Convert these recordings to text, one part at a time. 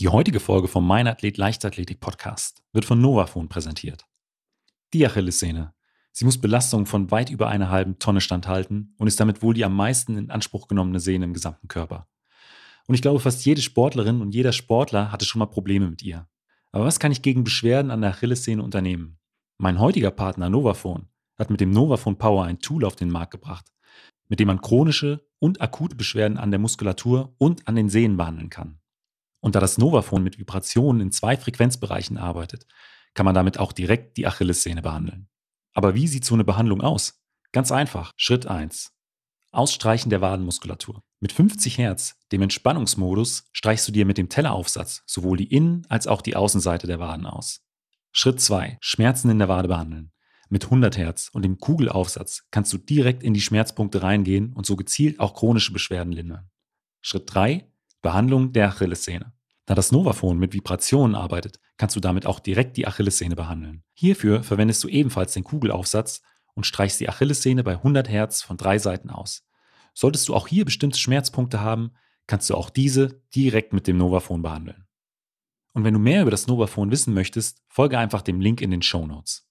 Die heutige Folge vom Mein Athlet Leichtathletik Podcast wird von Novafon präsentiert. Die Achillessehne. Sie muss Belastungen von weit über einer halben Tonne standhalten und ist damit wohl die am meisten in Anspruch genommene Sehne im gesamten Körper. Und ich glaube, fast jede Sportlerin und jeder Sportler hatte schon mal Probleme mit ihr. Aber was kann ich gegen Beschwerden an der Achillessehne unternehmen? Mein heutiger Partner Novafon hat mit dem Novafon Power ein Tool auf den Markt gebracht, mit dem man chronische und akute Beschwerden an der Muskulatur und an den Sehnen behandeln kann. Und da das Novaphon mit Vibrationen in zwei Frequenzbereichen arbeitet, kann man damit auch direkt die Achillessehne behandeln. Aber wie sieht so eine Behandlung aus? Ganz einfach. Schritt 1. Ausstreichen der Wadenmuskulatur. Mit 50 Hertz, dem Entspannungsmodus, streichst du dir mit dem Telleraufsatz sowohl die Innen- als auch die Außenseite der Waden aus. Schritt 2. Schmerzen in der Wade behandeln. Mit 100 Hertz und dem Kugelaufsatz kannst du direkt in die Schmerzpunkte reingehen und so gezielt auch chronische Beschwerden lindern. Schritt 3. Behandlung der Achillessehne. Da das Novaphon mit Vibrationen arbeitet, kannst du damit auch direkt die Achillessehne behandeln. Hierfür verwendest du ebenfalls den Kugelaufsatz und streichst die Achillessehne bei 100 Hertz von drei Seiten aus. Solltest du auch hier bestimmte Schmerzpunkte haben, kannst du auch diese direkt mit dem Novaphon behandeln. Und wenn du mehr über das Novaphon wissen möchtest, folge einfach dem Link in den Show Notes.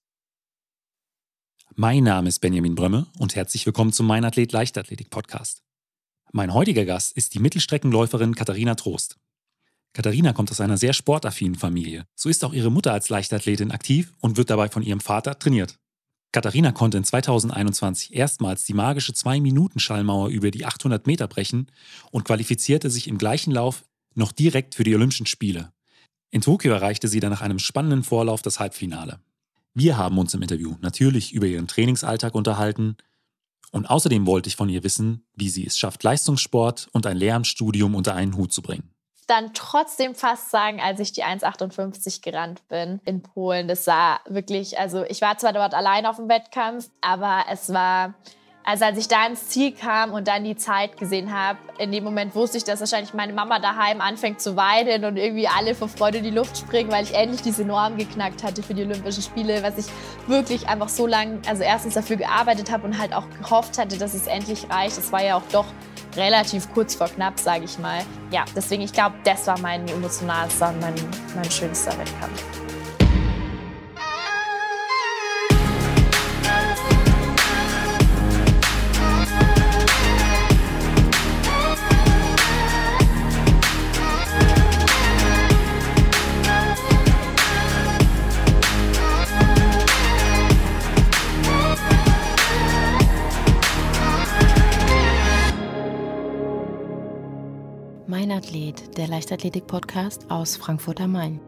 Mein Name ist Benjamin Brömme und herzlich willkommen zum Mein Athlet Leichtathletik Podcast. Mein heutiger Gast ist die Mittelstreckenläuferin Katharina Trost. Katharina kommt aus einer sehr sportaffinen Familie. So ist auch ihre Mutter als Leichtathletin aktiv und wird dabei von ihrem Vater trainiert. Katharina konnte in 2021 erstmals die magische 2-Minuten-Schallmauer über die 800 Meter brechen und qualifizierte sich im gleichen Lauf noch direkt für die Olympischen Spiele. In Tokio erreichte sie dann nach einem spannenden Vorlauf das Halbfinale. Wir haben uns im Interview natürlich über ihren Trainingsalltag unterhalten, und außerdem wollte ich von ihr wissen, wie sie es schafft, Leistungssport und ein Lehramtsstudium unter einen Hut zu bringen. Dann trotzdem fast sagen, als ich die 1,58 gerannt bin in Polen, das war wirklich, also ich war zwar dort allein auf dem Wettkampf, aber es war also als ich da ins Ziel kam und dann die Zeit gesehen habe, in dem Moment wusste ich, dass wahrscheinlich meine Mama daheim anfängt zu weinen und irgendwie alle vor Freude in die Luft springen, weil ich endlich diese Norm geknackt hatte für die Olympischen Spiele, was ich wirklich einfach so lange, also erstens dafür gearbeitet habe und halt auch gehofft hatte, dass es endlich reicht. Es war ja auch doch relativ kurz vor knapp, sage ich mal. Ja, deswegen, ich glaube, das war mein emotionalster, mein, mein schönster Wettkampf. Mein Athlet, der Leichtathletik-Podcast aus Frankfurt am Main.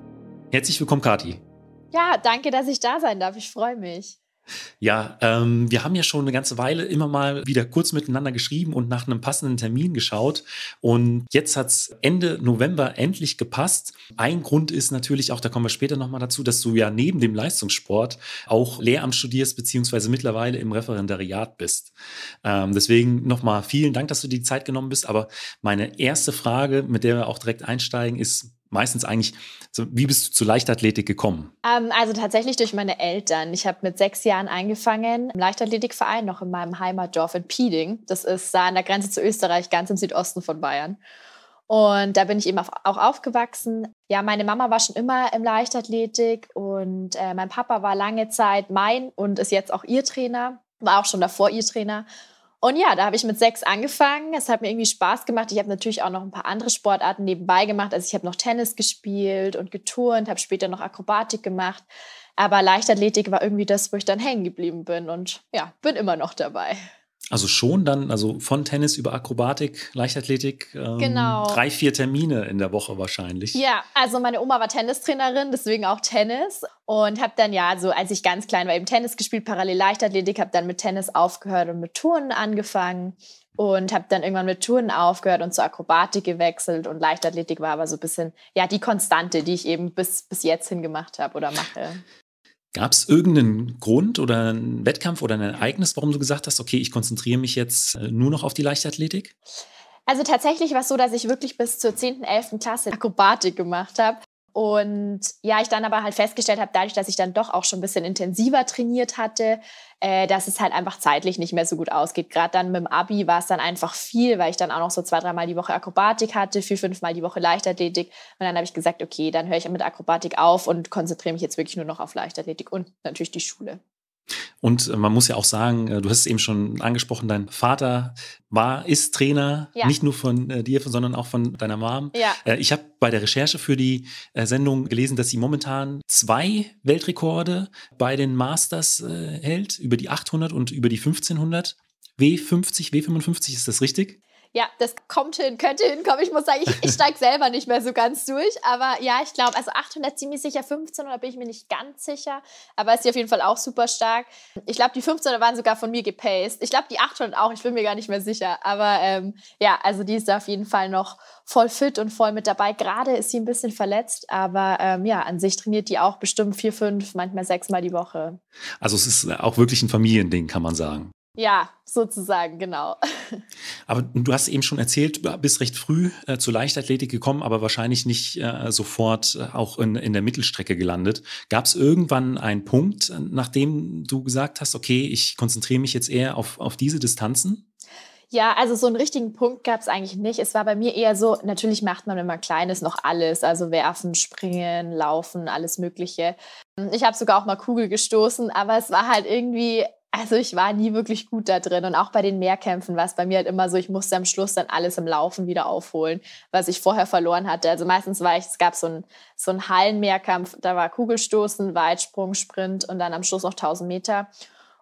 Herzlich willkommen, Kathi. Ja, danke, dass ich da sein darf. Ich freue mich. Ja, ähm, wir haben ja schon eine ganze Weile immer mal wieder kurz miteinander geschrieben und nach einem passenden Termin geschaut. Und jetzt hat es Ende November endlich gepasst. Ein Grund ist natürlich auch, da kommen wir später nochmal dazu, dass du ja neben dem Leistungssport auch Lehramt studierst, beziehungsweise mittlerweile im Referendariat bist. Ähm, deswegen nochmal vielen Dank, dass du dir die Zeit genommen bist. Aber meine erste Frage, mit der wir auch direkt einsteigen, ist, meistens eigentlich, so, wie bist du zur Leichtathletik gekommen? Ähm, also tatsächlich durch meine Eltern. Ich habe mit sechs Jahren angefangen im Leichtathletikverein, noch in meinem Heimatdorf in Pieding. Das ist da an der Grenze zu Österreich, ganz im Südosten von Bayern. Und da bin ich eben auch aufgewachsen. Ja, meine Mama war schon immer im Leichtathletik und äh, mein Papa war lange Zeit mein und ist jetzt auch ihr Trainer, war auch schon davor ihr Trainer. Und ja, da habe ich mit sechs angefangen. Es hat mir irgendwie Spaß gemacht. Ich habe natürlich auch noch ein paar andere Sportarten nebenbei gemacht. Also ich habe noch Tennis gespielt und geturnt, habe später noch Akrobatik gemacht. Aber Leichtathletik war irgendwie das, wo ich dann hängen geblieben bin. Und ja, bin immer noch dabei. Also schon dann, also von Tennis über Akrobatik, Leichtathletik, ähm, genau. drei, vier Termine in der Woche wahrscheinlich. Ja, also meine Oma war Tennistrainerin, deswegen auch Tennis. Und habe dann ja, so also als ich ganz klein war, eben Tennis gespielt, parallel Leichtathletik, habe dann mit Tennis aufgehört und mit Touren angefangen. Und habe dann irgendwann mit Touren aufgehört und zur Akrobatik gewechselt. Und Leichtathletik war aber so ein bisschen, ja, die Konstante, die ich eben bis, bis jetzt hingemacht habe oder mache. Gab es irgendeinen Grund oder einen Wettkampf oder ein Ereignis, warum du gesagt hast, okay, ich konzentriere mich jetzt äh, nur noch auf die Leichtathletik? Also tatsächlich war es so, dass ich wirklich bis zur 10., 11. Klasse Akrobatik gemacht habe. Und ja, ich dann aber halt festgestellt habe, dadurch, dass ich dann doch auch schon ein bisschen intensiver trainiert hatte, äh, dass es halt einfach zeitlich nicht mehr so gut ausgeht. Gerade dann mit dem Abi war es dann einfach viel, weil ich dann auch noch so zwei, dreimal die Woche Akrobatik hatte, vier, fünfmal die Woche Leichtathletik. Und dann habe ich gesagt, okay, dann höre ich mit Akrobatik auf und konzentriere mich jetzt wirklich nur noch auf Leichtathletik und natürlich die Schule. Und äh, man muss ja auch sagen, äh, du hast es eben schon angesprochen, dein Vater war, ist Trainer, ja. nicht nur von äh, dir, sondern auch von deiner Mom. Ja. ich habe bei der Recherche für die Sendung gelesen, dass sie momentan zwei Weltrekorde bei den Masters hält, über die 800 und über die 1500. W50, W55, ist das richtig? Ja, das kommt hin, könnte hinkommen. Ich muss sagen, ich, ich steige selber nicht mehr so ganz durch. Aber ja, ich glaube, also 800 ziemlich sicher, 1500 oder bin ich mir nicht ganz sicher. Aber ist die auf jeden Fall auch super stark. Ich glaube, die 1500 waren sogar von mir gepaced. Ich glaube, die 800 auch. Ich bin mir gar nicht mehr sicher. Aber ähm, ja, also die ist da auf jeden Fall noch voll fit und voll mit dabei. Gerade ist sie ein bisschen verletzt, aber ähm, ja, an sich trainiert die auch bestimmt vier, fünf, manchmal sechsmal die Woche. Also es ist auch wirklich ein Familiending, kann man sagen. Ja, sozusagen, genau. Aber du hast eben schon erzählt, du bist recht früh äh, zur Leichtathletik gekommen, aber wahrscheinlich nicht äh, sofort äh, auch in, in der Mittelstrecke gelandet. Gab es irgendwann einen Punkt, äh, nachdem du gesagt hast, okay, ich konzentriere mich jetzt eher auf, auf diese Distanzen? Ja, also so einen richtigen Punkt gab es eigentlich nicht. Es war bei mir eher so, natürlich macht man, wenn man klein ist, noch alles. Also werfen, springen, laufen, alles Mögliche. Ich habe sogar auch mal Kugel gestoßen, aber es war halt irgendwie also ich war nie wirklich gut da drin und auch bei den Mehrkämpfen war es bei mir halt immer so, ich musste am Schluss dann alles im Laufen wieder aufholen, was ich vorher verloren hatte. Also meistens war ich, es gab so einen so einen Hallenmehrkampf, da war Kugelstoßen, Weitsprung, Sprint und dann am Schluss noch 1000 Meter.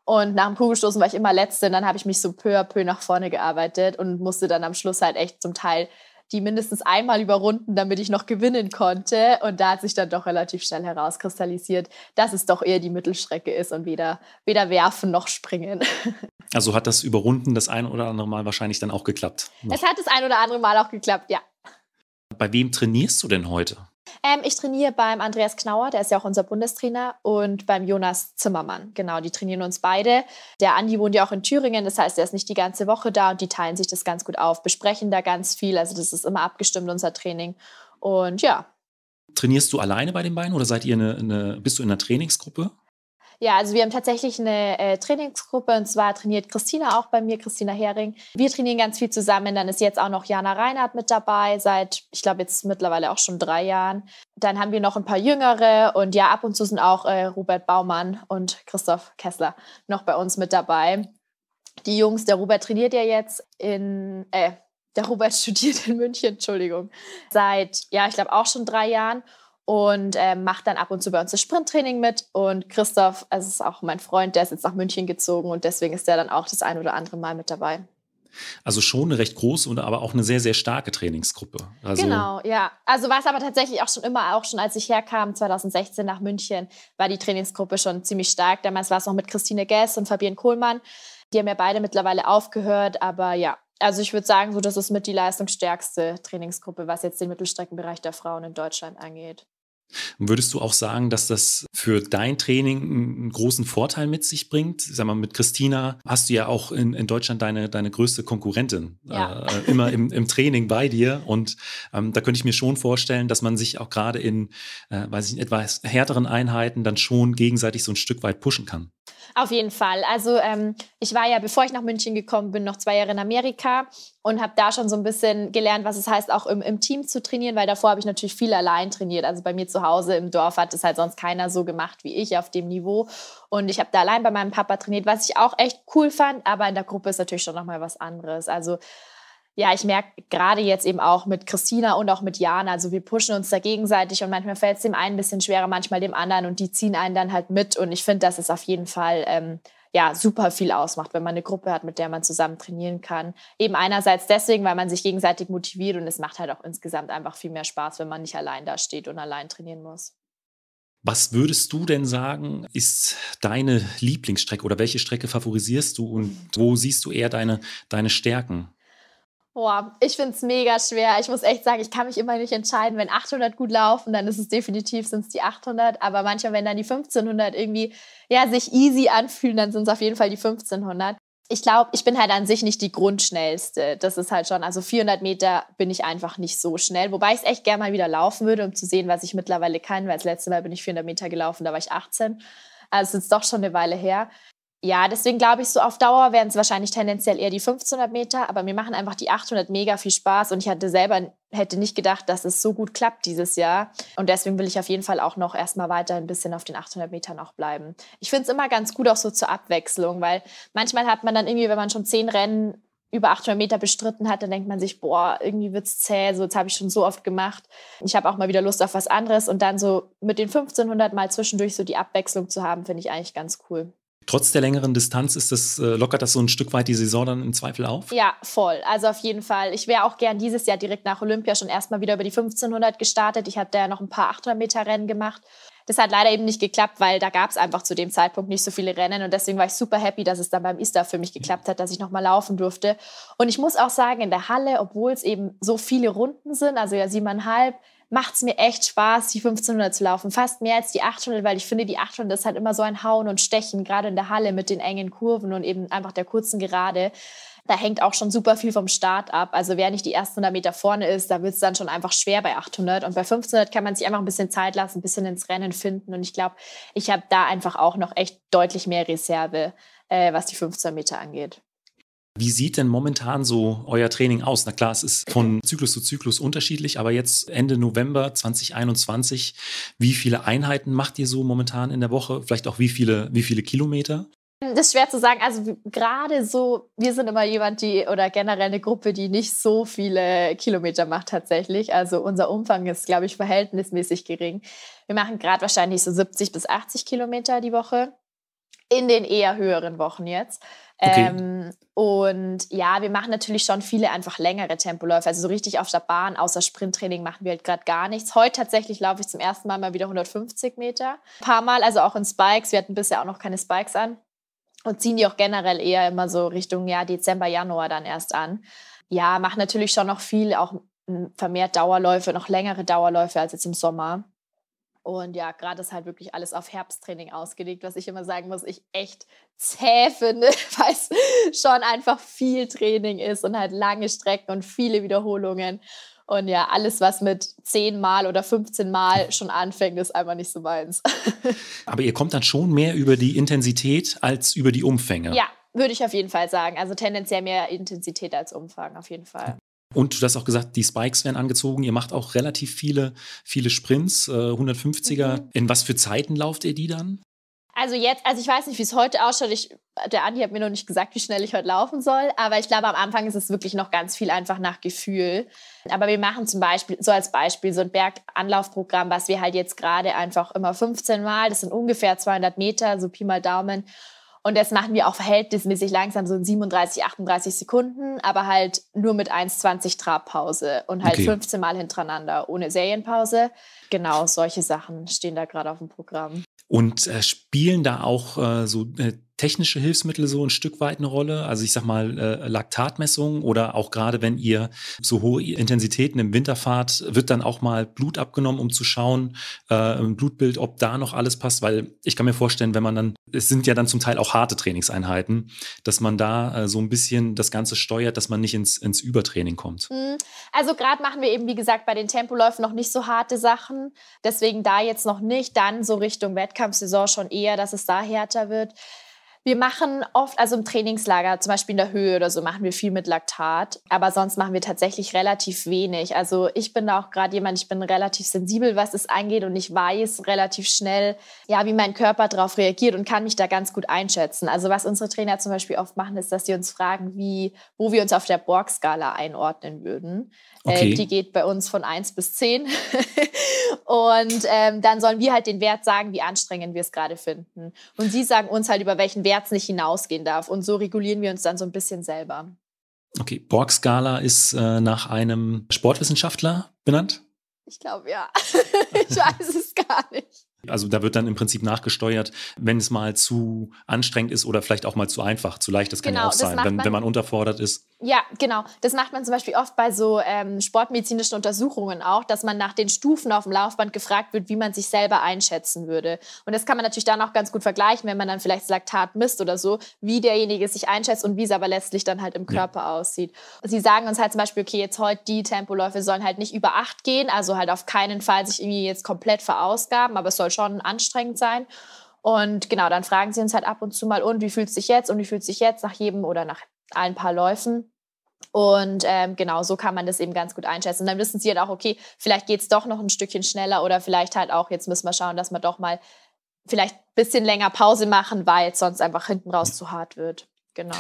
Und nach dem Kugelstoßen war ich immer Letzte und dann habe ich mich so peu à peu nach vorne gearbeitet und musste dann am Schluss halt echt zum Teil die mindestens einmal überrunden, damit ich noch gewinnen konnte. Und da hat sich dann doch relativ schnell herauskristallisiert, dass es doch eher die Mittelstrecke ist und weder, weder werfen noch springen. Also hat das Überrunden das ein oder andere Mal wahrscheinlich dann auch geklappt? Noch. Es hat das ein oder andere Mal auch geklappt, ja. Bei wem trainierst du denn heute? Ähm, ich trainiere beim Andreas Knauer, der ist ja auch unser Bundestrainer, und beim Jonas Zimmermann. Genau, die trainieren uns beide. Der Andi wohnt ja auch in Thüringen, das heißt, er ist nicht die ganze Woche da und die teilen sich das ganz gut auf, besprechen da ganz viel. Also das ist immer abgestimmt, unser Training. Und ja. Trainierst du alleine bei den beiden oder seid ihr eine, eine bist du in einer Trainingsgruppe? Ja, also wir haben tatsächlich eine äh, Trainingsgruppe und zwar trainiert Christina auch bei mir, Christina Hering. Wir trainieren ganz viel zusammen. Dann ist jetzt auch noch Jana Reinhardt mit dabei, seit, ich glaube, jetzt mittlerweile auch schon drei Jahren. Dann haben wir noch ein paar Jüngere und ja, ab und zu sind auch äh, Robert Baumann und Christoph Kessler noch bei uns mit dabei. Die Jungs, der Robert trainiert ja jetzt in, äh, der Robert studiert in München, Entschuldigung, seit, ja, ich glaube auch schon drei Jahren und äh, macht dann ab und zu bei uns das Sprinttraining mit. Und Christoph, also ist auch mein Freund, der ist jetzt nach München gezogen und deswegen ist er dann auch das ein oder andere Mal mit dabei. Also schon eine recht große und aber auch eine sehr, sehr starke Trainingsgruppe. Also genau, ja. Also war es aber tatsächlich auch schon immer, auch schon als ich herkam, 2016 nach München, war die Trainingsgruppe schon ziemlich stark. Damals war es noch mit Christine Gess und Fabian Kohlmann. Die haben ja beide mittlerweile aufgehört, aber ja. Also ich würde sagen, so das ist mit die leistungsstärkste Trainingsgruppe, was jetzt den Mittelstreckenbereich der Frauen in Deutschland angeht. Und Würdest du auch sagen, dass das für dein Training einen großen Vorteil mit sich bringt? Sag mal, mit Christina hast du ja auch in, in Deutschland deine, deine größte Konkurrentin ja. äh, immer im, im Training bei dir. Und ähm, da könnte ich mir schon vorstellen, dass man sich auch gerade in, äh, weiß ich, etwas härteren Einheiten dann schon gegenseitig so ein Stück weit pushen kann. Auf jeden Fall. Also ähm, ich war ja, bevor ich nach München gekommen bin, noch zwei Jahre in Amerika und habe da schon so ein bisschen gelernt, was es heißt, auch im, im Team zu trainieren, weil davor habe ich natürlich viel allein trainiert. Also bei mir zu Hause im Dorf hat es halt sonst keiner so gemacht wie ich auf dem Niveau. Und ich habe da allein bei meinem Papa trainiert, was ich auch echt cool fand, aber in der Gruppe ist natürlich schon nochmal was anderes. Also ja, ich merke gerade jetzt eben auch mit Christina und auch mit Jana, also wir pushen uns da gegenseitig und manchmal fällt es dem einen ein bisschen schwerer, manchmal dem anderen und die ziehen einen dann halt mit und ich finde, dass es auf jeden Fall ähm, ja super viel ausmacht, wenn man eine Gruppe hat, mit der man zusammen trainieren kann. Eben einerseits deswegen, weil man sich gegenseitig motiviert und es macht halt auch insgesamt einfach viel mehr Spaß, wenn man nicht allein da steht und allein trainieren muss. Was würdest du denn sagen, ist deine Lieblingsstrecke oder welche Strecke favorisierst du und wo siehst du eher deine, deine Stärken? Boah, ich finde es mega schwer. Ich muss echt sagen, ich kann mich immer nicht entscheiden. Wenn 800 gut laufen, dann ist es definitiv sind's die 800. Aber manchmal, wenn dann die 1500 irgendwie ja, sich easy anfühlen, dann sind es auf jeden Fall die 1500. Ich glaube, ich bin halt an sich nicht die Grundschnellste. Das ist halt schon, also 400 Meter bin ich einfach nicht so schnell. Wobei ich es echt gerne mal wieder laufen würde, um zu sehen, was ich mittlerweile kann. Weil das letzte Mal bin ich 400 Meter gelaufen, da war ich 18. Also es ist doch schon eine Weile her ja, deswegen glaube ich, so auf Dauer wären es wahrscheinlich tendenziell eher die 1500 Meter, aber mir machen einfach die 800 mega viel Spaß und ich hatte selber hätte nicht gedacht, dass es so gut klappt dieses Jahr und deswegen will ich auf jeden Fall auch noch erstmal weiter ein bisschen auf den 800 Meter noch bleiben. Ich finde es immer ganz gut auch so zur Abwechslung, weil manchmal hat man dann irgendwie, wenn man schon zehn Rennen über 800 Meter bestritten hat, dann denkt man sich, boah, irgendwie wird's zäh, so, das habe ich schon so oft gemacht. Ich habe auch mal wieder Lust auf was anderes und dann so mit den 1500 mal zwischendurch so die Abwechslung zu haben, finde ich eigentlich ganz cool trotz der längeren Distanz ist das, äh, lockert das so ein Stück weit die Saison dann im Zweifel auf? Ja, voll. Also auf jeden Fall. Ich wäre auch gern dieses Jahr direkt nach Olympia schon erstmal wieder über die 1500 gestartet. Ich habe da ja noch ein paar 800 Meter Rennen gemacht. Das hat leider eben nicht geklappt, weil da gab es einfach zu dem Zeitpunkt nicht so viele Rennen und deswegen war ich super happy, dass es dann beim ISTA für mich geklappt hat, dass ich nochmal laufen durfte. Und ich muss auch sagen, in der Halle, obwohl es eben so viele Runden sind, also ja siebeneinhalb, macht es mir echt Spaß, die 1500 zu laufen. Fast mehr als die 800, weil ich finde, die 800 ist halt immer so ein Hauen und Stechen, gerade in der Halle mit den engen Kurven und eben einfach der kurzen Gerade. Da hängt auch schon super viel vom Start ab. Also wer nicht die ersten 100 Meter vorne ist, da wird es dann schon einfach schwer bei 800. Und bei 1500 kann man sich einfach ein bisschen Zeit lassen, ein bisschen ins Rennen finden. Und ich glaube, ich habe da einfach auch noch echt deutlich mehr Reserve, äh, was die 15 Meter angeht. Wie sieht denn momentan so euer Training aus? Na klar, es ist von Zyklus zu Zyklus unterschiedlich, aber jetzt Ende November 2021, wie viele Einheiten macht ihr so momentan in der Woche? Vielleicht auch wie viele, wie viele Kilometer? Das ist schwer zu sagen. Also gerade so, wir sind immer jemand, die oder generell eine Gruppe, die nicht so viele Kilometer macht tatsächlich. Also unser Umfang ist, glaube ich, verhältnismäßig gering. Wir machen gerade wahrscheinlich so 70 bis 80 Kilometer die Woche in den eher höheren Wochen jetzt. Okay. Ähm, und ja, wir machen natürlich schon viele einfach längere Tempoläufe. Also so richtig auf der Bahn, außer Sprinttraining machen wir halt gerade gar nichts. Heute tatsächlich laufe ich zum ersten Mal mal wieder 150 Meter. Ein paar Mal, also auch in Spikes. Wir hatten bisher auch noch keine Spikes an. Und ziehen die auch generell eher immer so Richtung ja, Dezember, Januar dann erst an. Ja, machen natürlich schon noch viel, auch vermehrt Dauerläufe, noch längere Dauerläufe als jetzt im Sommer. Und ja, gerade ist halt wirklich alles auf Herbsttraining ausgelegt, was ich immer sagen muss, ich echt zäh finde, weil es schon einfach viel Training ist und halt lange Strecken und viele Wiederholungen. Und ja, alles, was mit 10 Mal oder 15 Mal schon anfängt, ist einfach nicht so meins. Aber ihr kommt dann schon mehr über die Intensität als über die Umfänge. Ja, würde ich auf jeden Fall sagen. Also tendenziell mehr Intensität als Umfang, auf jeden Fall. Und du hast auch gesagt, die Spikes werden angezogen. Ihr macht auch relativ viele, viele Sprints, äh, 150er. Mhm. In was für Zeiten lauft ihr die dann? Also jetzt, also ich weiß nicht, wie es heute ausschaut. Ich, der Andi hat mir noch nicht gesagt, wie schnell ich heute laufen soll. Aber ich glaube, am Anfang ist es wirklich noch ganz viel einfach nach Gefühl. Aber wir machen zum Beispiel, so als Beispiel, so ein Berganlaufprogramm, was wir halt jetzt gerade einfach immer 15 Mal, das sind ungefähr 200 Meter, so Pi mal Daumen. Und das machen wir auch verhältnismäßig langsam, so in 37, 38 Sekunden, aber halt nur mit 1,20 Trabpause und halt okay. 15 Mal hintereinander, ohne Serienpause. Genau, solche Sachen stehen da gerade auf dem Programm. Und äh, spielen da auch äh, so äh, technische Hilfsmittel so ein Stück weit eine Rolle? Also ich sag mal äh, Laktatmessungen oder auch gerade wenn ihr so hohe Intensitäten im Winter fahrt, wird dann auch mal Blut abgenommen, um zu schauen, äh, ein Blutbild, ob da noch alles passt, weil ich kann mir vorstellen, wenn man dann, es sind ja dann zum Teil auch harte Trainingseinheiten, dass man da äh, so ein bisschen das Ganze steuert, dass man nicht ins, ins Übertraining kommt. Mhm. Also gerade machen wir eben, wie gesagt, bei den Tempoläufen noch nicht so harte Sachen, deswegen da jetzt noch nicht, dann so Richtung Wettkampfsaison schon eher, dass es da härter wird. Wir machen oft, also im Trainingslager, zum Beispiel in der Höhe oder so, machen wir viel mit Laktat, aber sonst machen wir tatsächlich relativ wenig. Also ich bin da auch gerade jemand, ich bin relativ sensibel, was es angeht und ich weiß relativ schnell, ja, wie mein Körper darauf reagiert und kann mich da ganz gut einschätzen. Also was unsere Trainer zum Beispiel oft machen, ist, dass sie uns fragen, wie, wo wir uns auf der Borg-Skala einordnen würden. Äh, okay. Äh, die geht bei uns von 1 bis 10. und ähm, dann sollen wir halt den Wert sagen, wie anstrengend wir es gerade finden. Und sie sagen uns halt, über welchen Wert es nicht hinausgehen darf. Und so regulieren wir uns dann so ein bisschen selber. Okay, Borg-Skala ist äh, nach einem Sportwissenschaftler benannt? Ich glaube ja. ich weiß es gar nicht. Also da wird dann im Prinzip nachgesteuert, wenn es mal zu anstrengend ist oder vielleicht auch mal zu einfach, zu leicht. Das kann genau, ja auch sein, wenn man, wenn man unterfordert ist. Ja, genau. Das macht man zum Beispiel oft bei so ähm, sportmedizinischen Untersuchungen auch, dass man nach den Stufen auf dem Laufband gefragt wird, wie man sich selber einschätzen würde. Und das kann man natürlich dann auch ganz gut vergleichen, wenn man dann vielleicht Laktat misst oder so, wie derjenige sich einschätzt und wie es aber letztlich dann halt im Körper ja. aussieht. Sie sagen uns halt zum Beispiel, okay, jetzt heute die Tempoläufe sollen halt nicht über acht gehen, also halt auf keinen Fall sich irgendwie jetzt komplett verausgaben, aber es soll soll schon anstrengend sein. Und genau, dann fragen sie uns halt ab und zu mal, und wie fühlt du dich jetzt? Und wie fühlt du dich jetzt nach jedem oder nach ein paar Läufen? Und ähm, genau, so kann man das eben ganz gut einschätzen. Und dann wissen sie halt auch, okay, vielleicht geht es doch noch ein Stückchen schneller oder vielleicht halt auch, jetzt müssen wir schauen, dass wir doch mal vielleicht ein bisschen länger Pause machen, weil es sonst einfach hinten raus zu hart wird. Genau.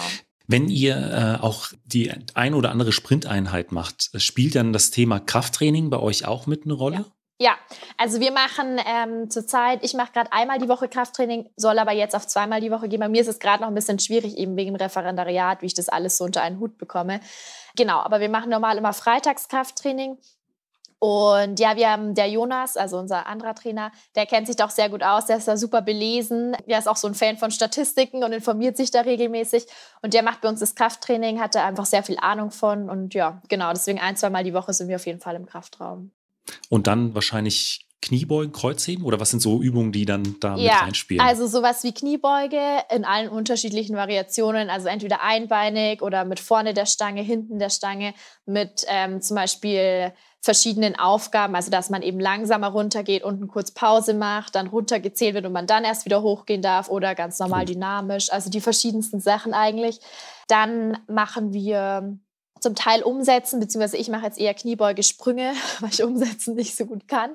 Wenn ihr äh, auch die ein oder andere Sprinteinheit macht, spielt dann das Thema Krafttraining bei euch auch mit eine Rolle? Ja. Ja, also wir machen ähm, zurzeit, ich mache gerade einmal die Woche Krafttraining, soll aber jetzt auf zweimal die Woche gehen. Bei mir ist es gerade noch ein bisschen schwierig, eben wegen dem Referendariat, wie ich das alles so unter einen Hut bekomme. Genau, aber wir machen normal immer Freitags Krafttraining. Und ja, wir haben der Jonas, also unser anderer Trainer, der kennt sich doch sehr gut aus, der ist da super belesen. Der ist auch so ein Fan von Statistiken und informiert sich da regelmäßig. Und der macht bei uns das Krafttraining, hat da einfach sehr viel Ahnung von. Und ja, genau, deswegen ein, zweimal die Woche sind wir auf jeden Fall im Kraftraum. Und dann wahrscheinlich Kniebeugen, Kreuzheben oder was sind so Übungen, die dann da ja, mit reinspielen? Also sowas wie Kniebeuge in allen unterschiedlichen Variationen, also entweder einbeinig oder mit vorne der Stange, hinten der Stange, mit ähm, zum Beispiel verschiedenen Aufgaben, also dass man eben langsamer runtergeht, unten kurz Pause macht, dann runtergezählt wird und man dann erst wieder hochgehen darf oder ganz normal dynamisch, also die verschiedensten Sachen eigentlich. Dann machen wir zum Teil umsetzen, beziehungsweise ich mache jetzt eher Kniebeuge, Sprünge, weil ich umsetzen nicht so gut kann.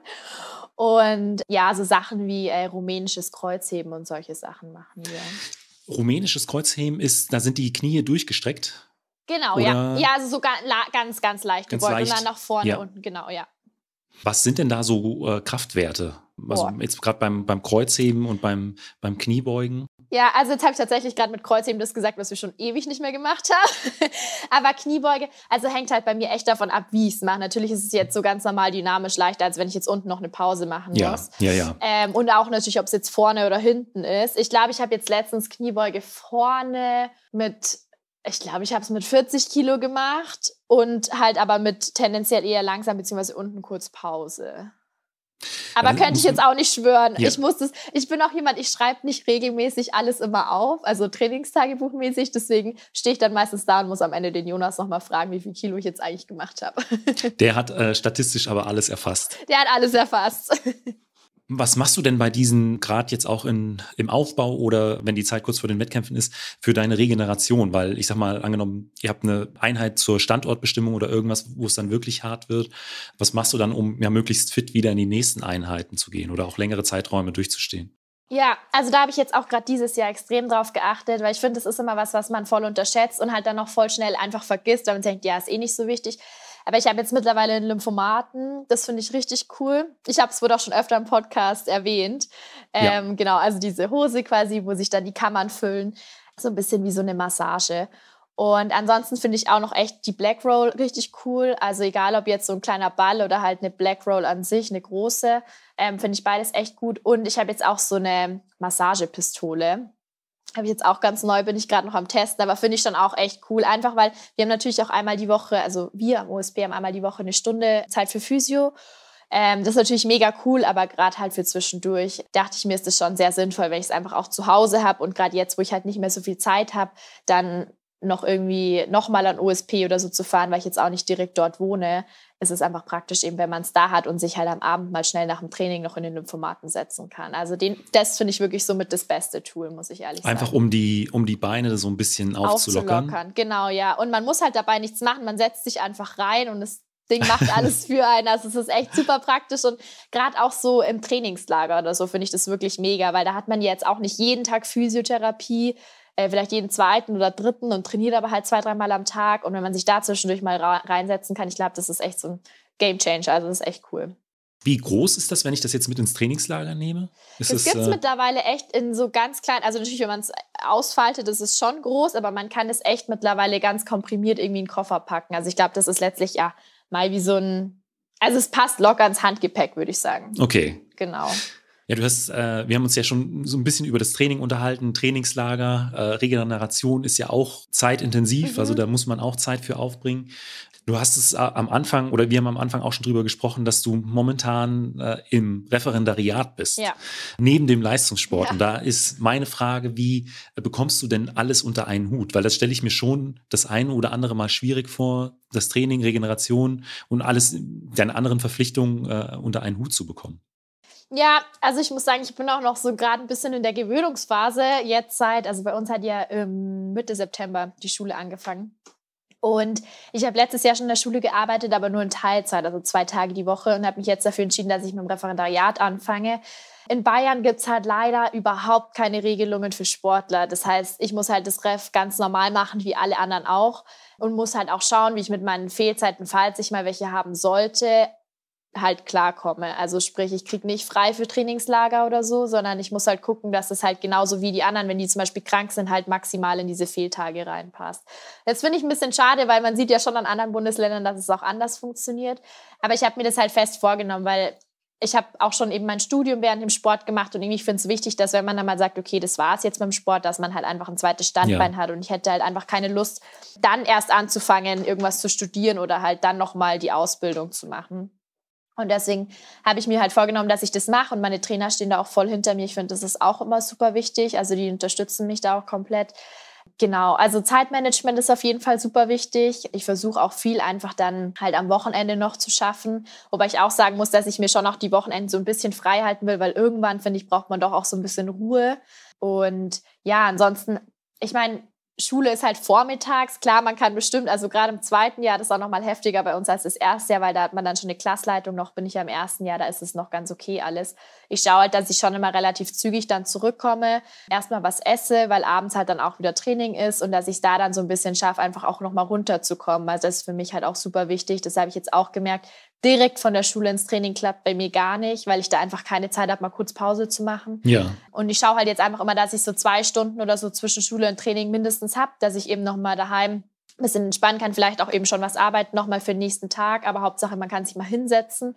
Und ja, so Sachen wie äh, rumänisches Kreuzheben und solche Sachen machen wir. Rumänisches Kreuzheben ist, da sind die Knie durchgestreckt. Genau, ja. Ja, also so ganz, ganz, leicht ganz gebeugt leicht. und dann nach vorne ja. unten, genau, ja. Was sind denn da so äh, Kraftwerte? Also Boah. jetzt gerade beim, beim Kreuzheben und beim, beim Kniebeugen. Ja, also jetzt habe ich tatsächlich gerade mit Kreuzheben das gesagt, was wir schon ewig nicht mehr gemacht haben. Aber Kniebeuge, also hängt halt bei mir echt davon ab, wie ich es mache. Natürlich ist es jetzt so ganz normal dynamisch leichter, als wenn ich jetzt unten noch eine Pause machen ja, muss. Ja, ja. Ähm, und auch natürlich, ob es jetzt vorne oder hinten ist. Ich glaube, ich habe jetzt letztens Kniebeuge vorne mit ich glaube, ich habe es mit 40 Kilo gemacht und halt aber mit tendenziell eher langsam beziehungsweise unten kurz Pause. Aber also, könnte ich jetzt auch nicht schwören. Ja. Ich muss das, ich bin auch jemand, ich schreibe nicht regelmäßig alles immer auf, also Trainingstagebuchmäßig. Deswegen stehe ich dann meistens da und muss am Ende den Jonas nochmal fragen, wie viel Kilo ich jetzt eigentlich gemacht habe. Der hat äh, statistisch aber alles erfasst. Der hat alles erfasst. Was machst du denn bei diesen, gerade jetzt auch in, im Aufbau oder wenn die Zeit kurz vor den Wettkämpfen ist, für deine Regeneration? Weil ich sag mal, angenommen, ihr habt eine Einheit zur Standortbestimmung oder irgendwas, wo es dann wirklich hart wird. Was machst du dann, um ja möglichst fit wieder in die nächsten Einheiten zu gehen oder auch längere Zeiträume durchzustehen? Ja, also da habe ich jetzt auch gerade dieses Jahr extrem drauf geachtet, weil ich finde, das ist immer was, was man voll unterschätzt und halt dann noch voll schnell einfach vergisst, weil man denkt, ja, ist eh nicht so wichtig. Aber ich habe jetzt mittlerweile einen Lymphomaten. Das finde ich richtig cool. Ich habe es wohl auch schon öfter im Podcast erwähnt. Ähm, ja. Genau, also diese Hose quasi, wo sich dann die Kammern füllen. So ein bisschen wie so eine Massage. Und ansonsten finde ich auch noch echt die Black Roll richtig cool. Also egal, ob jetzt so ein kleiner Ball oder halt eine Black Roll an sich, eine große, ähm, finde ich beides echt gut. Und ich habe jetzt auch so eine Massagepistole habe ich jetzt auch ganz neu, bin ich gerade noch am Testen, aber finde ich schon auch echt cool. Einfach weil wir haben natürlich auch einmal die Woche, also wir am OSP haben einmal die Woche eine Stunde Zeit für Physio. Ähm, das ist natürlich mega cool, aber gerade halt für zwischendurch dachte ich mir, ist das schon sehr sinnvoll, wenn ich es einfach auch zu Hause habe und gerade jetzt, wo ich halt nicht mehr so viel Zeit habe, dann noch irgendwie nochmal an OSP oder so zu fahren, weil ich jetzt auch nicht direkt dort wohne, es ist einfach praktisch eben, wenn man es da hat und sich halt am Abend mal schnell nach dem Training noch in den Lymphomaten setzen kann. Also den, das finde ich wirklich somit das beste Tool, muss ich ehrlich einfach sagen. Einfach um die, um die Beine so ein bisschen aufzulockern. aufzulockern. Genau, ja. Und man muss halt dabei nichts machen, man setzt sich einfach rein und es Ding macht alles für einen. Also es ist echt super praktisch und gerade auch so im Trainingslager oder so finde ich das wirklich mega, weil da hat man jetzt auch nicht jeden Tag Physiotherapie äh, vielleicht jeden zweiten oder dritten und trainiert aber halt zwei, dreimal am Tag. Und wenn man sich da zwischendurch mal reinsetzen kann, ich glaube, das ist echt so ein Game Changer. Also das ist echt cool. Wie groß ist das, wenn ich das jetzt mit ins Trainingslager nehme? Ist das gibt es äh mittlerweile echt in so ganz klein, also natürlich, wenn man es ausfaltet, ist es schon groß, aber man kann es echt mittlerweile ganz komprimiert irgendwie in den Koffer packen. Also ich glaube, das ist letztlich ja mal wie so ein, also es passt locker ins Handgepäck, würde ich sagen. Okay. Genau. Ja, du hast, äh, wir haben uns ja schon so ein bisschen über das Training unterhalten, Trainingslager, äh, Regeneration ist ja auch zeitintensiv, mhm. also da muss man auch Zeit für aufbringen. Du hast es äh, am Anfang oder wir haben am Anfang auch schon drüber gesprochen, dass du momentan äh, im Referendariat bist, ja. neben dem Leistungssport. Ja. Und da ist meine Frage, wie bekommst du denn alles unter einen Hut? Weil das stelle ich mir schon das eine oder andere Mal schwierig vor, das Training, Regeneration und alles deine anderen Verpflichtungen äh, unter einen Hut zu bekommen. Ja, also ich muss sagen, ich bin auch noch so gerade ein bisschen in der Gewöhnungsphase. Jetzt seit, also bei uns hat ja ähm, Mitte September die Schule angefangen. Und ich habe letztes Jahr schon in der Schule gearbeitet, aber nur in Teilzeit, also zwei Tage die Woche und habe mich jetzt dafür entschieden, dass ich mit dem Referendariat anfange. In Bayern gibt es halt leider überhaupt keine Regelungen für Sportler. Das heißt, ich muss halt das Ref ganz normal machen, wie alle anderen auch. Und muss halt auch schauen, wie ich mit meinen Fehlzeiten, falls ich mal welche haben sollte, halt klarkomme. Also sprich, ich kriege nicht frei für Trainingslager oder so, sondern ich muss halt gucken, dass es halt genauso wie die anderen, wenn die zum Beispiel krank sind, halt maximal in diese Fehltage reinpasst. Jetzt finde ich ein bisschen schade, weil man sieht ja schon an anderen Bundesländern, dass es auch anders funktioniert. Aber ich habe mir das halt fest vorgenommen, weil ich habe auch schon eben mein Studium während dem Sport gemacht und irgendwie finde es wichtig, dass wenn man dann mal sagt, okay, das war's jetzt beim Sport, dass man halt einfach ein zweites Standbein ja. hat und ich hätte halt einfach keine Lust, dann erst anzufangen, irgendwas zu studieren oder halt dann nochmal die Ausbildung zu machen. Und deswegen habe ich mir halt vorgenommen, dass ich das mache und meine Trainer stehen da auch voll hinter mir. Ich finde, das ist auch immer super wichtig. Also die unterstützen mich da auch komplett. Genau, also Zeitmanagement ist auf jeden Fall super wichtig. Ich versuche auch viel einfach dann halt am Wochenende noch zu schaffen. Wobei ich auch sagen muss, dass ich mir schon auch die Wochenenden so ein bisschen frei halten will, weil irgendwann, finde ich, braucht man doch auch so ein bisschen Ruhe. Und ja, ansonsten, ich meine, Schule ist halt vormittags. Klar, man kann bestimmt, also gerade im zweiten Jahr, das ist auch nochmal heftiger bei uns als das erste Jahr, weil da hat man dann schon eine Klassleitung. Noch bin ich ja im ersten Jahr, da ist es noch ganz okay alles ich schaue halt, dass ich schon immer relativ zügig dann zurückkomme, erstmal was esse, weil abends halt dann auch wieder Training ist und dass ich da dann so ein bisschen schaffe, einfach auch nochmal runterzukommen. Also das ist für mich halt auch super wichtig. Das habe ich jetzt auch gemerkt. Direkt von der Schule ins Training klappt bei mir gar nicht, weil ich da einfach keine Zeit habe, mal kurz Pause zu machen. Ja. Und ich schaue halt jetzt einfach immer, dass ich so zwei Stunden oder so zwischen Schule und Training mindestens habe, dass ich eben nochmal daheim ein bisschen entspannen kann, vielleicht auch eben schon was arbeiten, nochmal für den nächsten Tag, aber Hauptsache man kann sich mal hinsetzen.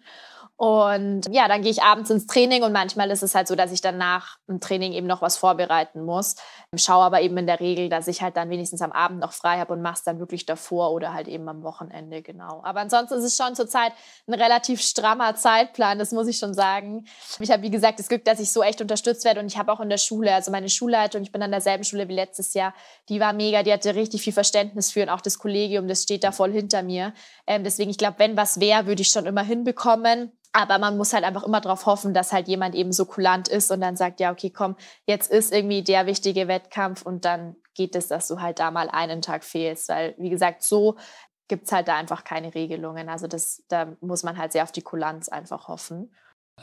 Und ja, dann gehe ich abends ins Training und manchmal ist es halt so, dass ich dann nach dem Training eben noch was vorbereiten muss. Schaue aber eben in der Regel, dass ich halt dann wenigstens am Abend noch frei habe und mache es dann wirklich davor oder halt eben am Wochenende, genau. Aber ansonsten ist es schon zurzeit ein relativ strammer Zeitplan, das muss ich schon sagen. Ich habe, wie gesagt, das Glück, dass ich so echt unterstützt werde und ich habe auch in der Schule, also meine Schulleitung, ich bin an derselben Schule wie letztes Jahr, die war mega, die hatte richtig viel Verständnis für und auch das Kollegium, das steht da voll hinter mir. Ähm, deswegen, ich glaube, wenn was wäre, würde ich schon immer hinbekommen. Aber man muss halt einfach immer darauf hoffen, dass halt jemand eben so kulant ist und dann sagt, ja, okay, komm, jetzt ist irgendwie der wichtige Wettkampf und dann geht es, dass du halt da mal einen Tag fehlst. Weil, wie gesagt, so gibt es halt da einfach keine Regelungen. Also das, da muss man halt sehr auf die Kulanz einfach hoffen.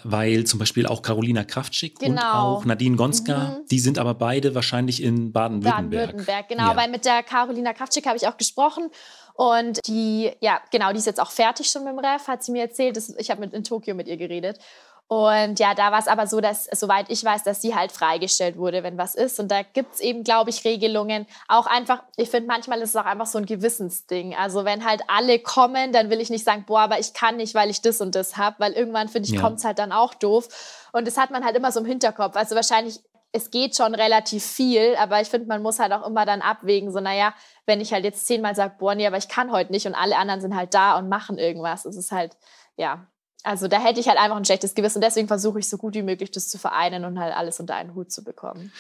Weil zum Beispiel auch Carolina Kraftschick genau. und auch Nadine Gonska, mhm. die sind aber beide wahrscheinlich in Baden-Württemberg. Baden-Württemberg, genau, ja. weil mit der Carolina Kraftschick habe ich auch gesprochen und die, ja, genau, die ist jetzt auch fertig schon mit dem Ref, hat sie mir erzählt. Das, ich habe mit in Tokio mit ihr geredet. Und ja, da war es aber so, dass, soweit ich weiß, dass sie halt freigestellt wurde, wenn was ist. Und da gibt es eben, glaube ich, Regelungen. Auch einfach, ich finde, manchmal ist es auch einfach so ein Gewissensding. Also wenn halt alle kommen, dann will ich nicht sagen, boah, aber ich kann nicht, weil ich das und das habe, weil irgendwann, finde ich, ja. kommt es halt dann auch doof. Und das hat man halt immer so im Hinterkopf. Also wahrscheinlich es geht schon relativ viel, aber ich finde, man muss halt auch immer dann abwägen, so naja, wenn ich halt jetzt zehnmal sage, boah, nee, aber ich kann heute nicht und alle anderen sind halt da und machen irgendwas, es ist halt, ja, also da hätte ich halt einfach ein schlechtes Gewissen und deswegen versuche ich so gut wie möglich das zu vereinen und halt alles unter einen Hut zu bekommen.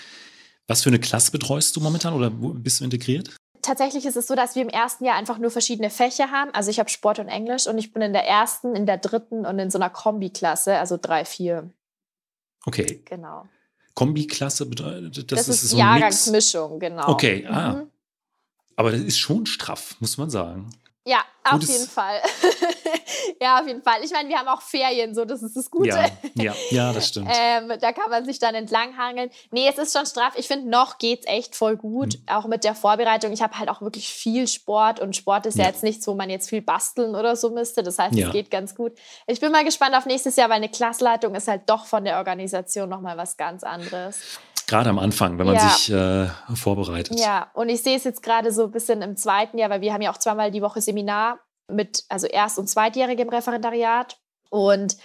Was für eine Klasse betreust du momentan oder bist du integriert? tatsächlich ist es so, dass wir im ersten Jahr einfach nur verschiedene Fächer haben. Also ich habe Sport und Englisch und ich bin in der ersten, in der dritten und in so einer Kombi-Klasse, also drei, vier. Okay. Genau. Kombiklasse bedeutet, das, das ist, ist so Jahrgangsmischung, genau. Okay, ah. mhm. ah. Aber das ist schon straff, muss man sagen. Ja, auf Gutes. jeden Fall. ja, auf jeden Fall. Ich meine, wir haben auch Ferien, so das ist das Gute. Ja, ja, ja das stimmt. ähm, da kann man sich dann entlanghangeln. Nee, es ist schon straff. Ich finde, noch geht es echt voll gut, mhm. auch mit der Vorbereitung. Ich habe halt auch wirklich viel Sport und Sport ist ja. ja. jetzt nichts, wo man jetzt viel basteln oder so müsste. Das heißt, ja. es geht ganz gut. Ich bin mal gespannt auf nächstes Jahr, weil eine Klassleitung ist halt doch von der Organisation nochmal was ganz anderes gerade am Anfang, wenn man ja. sich äh, vorbereitet. Ja, und ich sehe es jetzt gerade so ein bisschen im zweiten Jahr, weil wir haben ja auch zweimal die Woche Seminar mit, also Erst- und Zweitjährigem Referendariat. Und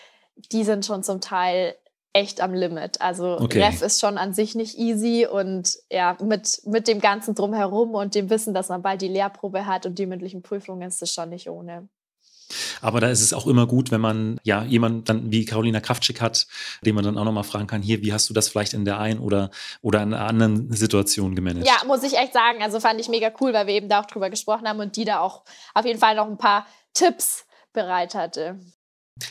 die sind schon zum Teil echt am Limit. Also okay. Ref ist schon an sich nicht easy und ja, mit, mit dem Ganzen drumherum und dem Wissen, dass man bald die Lehrprobe hat und die mündlichen Prüfungen ist es schon nicht ohne. Aber da ist es auch immer gut, wenn man ja jemanden dann wie Carolina Kraftschick hat, den man dann auch nochmal fragen kann, hier, wie hast du das vielleicht in der einen oder, oder in einer anderen Situation gemanagt? Ja, muss ich echt sagen. Also fand ich mega cool, weil wir eben da auch drüber gesprochen haben und die da auch auf jeden Fall noch ein paar Tipps bereit hatte.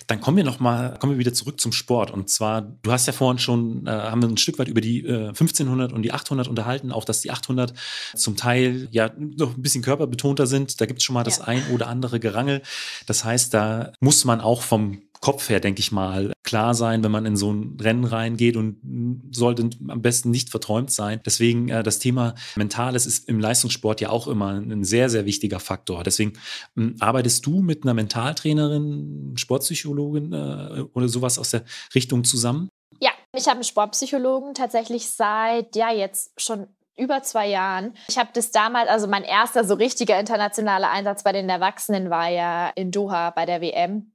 Dann kommen wir noch mal, kommen wir wieder zurück zum Sport. Und zwar, du hast ja vorhin schon, äh, haben wir ein Stück weit über die äh, 1500 und die 800 unterhalten, auch dass die 800 zum Teil ja noch ein bisschen körperbetonter sind. Da gibt es schon mal das ein oder andere Gerangel. Das heißt, da muss man auch vom Kopf her, denke ich mal, klar sein, wenn man in so ein Rennen reingeht und sollte am besten nicht verträumt sein. Deswegen äh, das Thema Mentales ist im Leistungssport ja auch immer ein sehr, sehr wichtiger Faktor. Deswegen ähm, arbeitest du mit einer Mentaltrainerin, Sportpsychologin äh, oder sowas aus der Richtung zusammen? Ja, ich habe einen Sportpsychologen tatsächlich seit ja jetzt schon über zwei Jahren. Ich habe das damals, also mein erster so richtiger internationaler Einsatz bei den Erwachsenen war ja in Doha bei der WM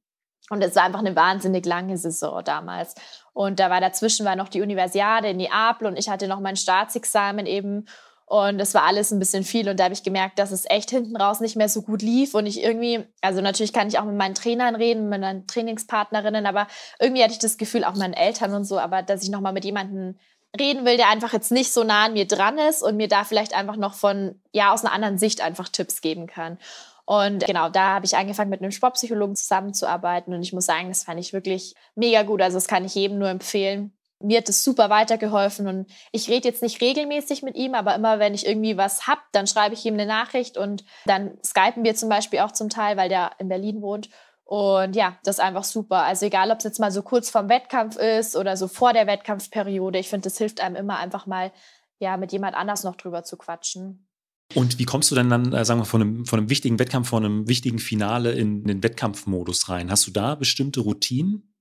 und es war einfach eine wahnsinnig lange Saison damals. Und da war dazwischen war noch die Universiade in Neapel und ich hatte noch mein Staatsexamen eben. Und es war alles ein bisschen viel. Und da habe ich gemerkt, dass es echt hinten raus nicht mehr so gut lief. Und ich irgendwie, also natürlich kann ich auch mit meinen Trainern reden, mit meinen Trainingspartnerinnen, aber irgendwie hatte ich das Gefühl, auch meinen Eltern und so, aber dass ich nochmal mit jemandem reden will, der einfach jetzt nicht so nah an mir dran ist und mir da vielleicht einfach noch von, ja, aus einer anderen Sicht einfach Tipps geben kann. Und genau, da habe ich angefangen, mit einem Sportpsychologen zusammenzuarbeiten. Und ich muss sagen, das fand ich wirklich mega gut. Also das kann ich jedem nur empfehlen. Mir hat es super weitergeholfen und ich rede jetzt nicht regelmäßig mit ihm, aber immer wenn ich irgendwie was habe, dann schreibe ich ihm eine Nachricht und dann skypen wir zum Beispiel auch zum Teil, weil der in Berlin wohnt. Und ja, das ist einfach super. Also egal, ob es jetzt mal so kurz vorm Wettkampf ist oder so vor der Wettkampfperiode, ich finde, das hilft einem immer einfach mal, ja, mit jemand anders noch drüber zu quatschen. Und wie kommst du denn dann, äh, sagen wir, von einem, von einem wichtigen Wettkampf, von einem wichtigen Finale in den Wettkampfmodus rein? Hast du da bestimmte Routinen?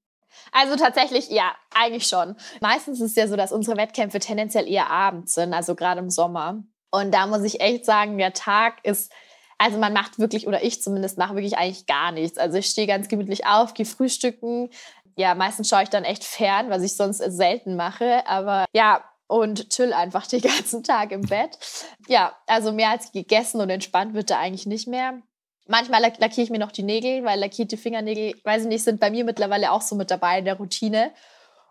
Also tatsächlich, ja, eigentlich schon. Meistens ist es ja so, dass unsere Wettkämpfe tendenziell eher abends sind, also gerade im Sommer. Und da muss ich echt sagen, der Tag ist, also man macht wirklich, oder ich zumindest, mache wirklich eigentlich gar nichts. Also ich stehe ganz gemütlich auf, gehe frühstücken. Ja, meistens schaue ich dann echt fern, was ich sonst selten mache. Aber ja, und chill einfach den ganzen Tag im Bett. Ja, also mehr als gegessen und entspannt wird da eigentlich nicht mehr. Manchmal lackiere ich mir noch die Nägel, weil lackierte Fingernägel, weiß ich nicht, sind bei mir mittlerweile auch so mit dabei in der Routine.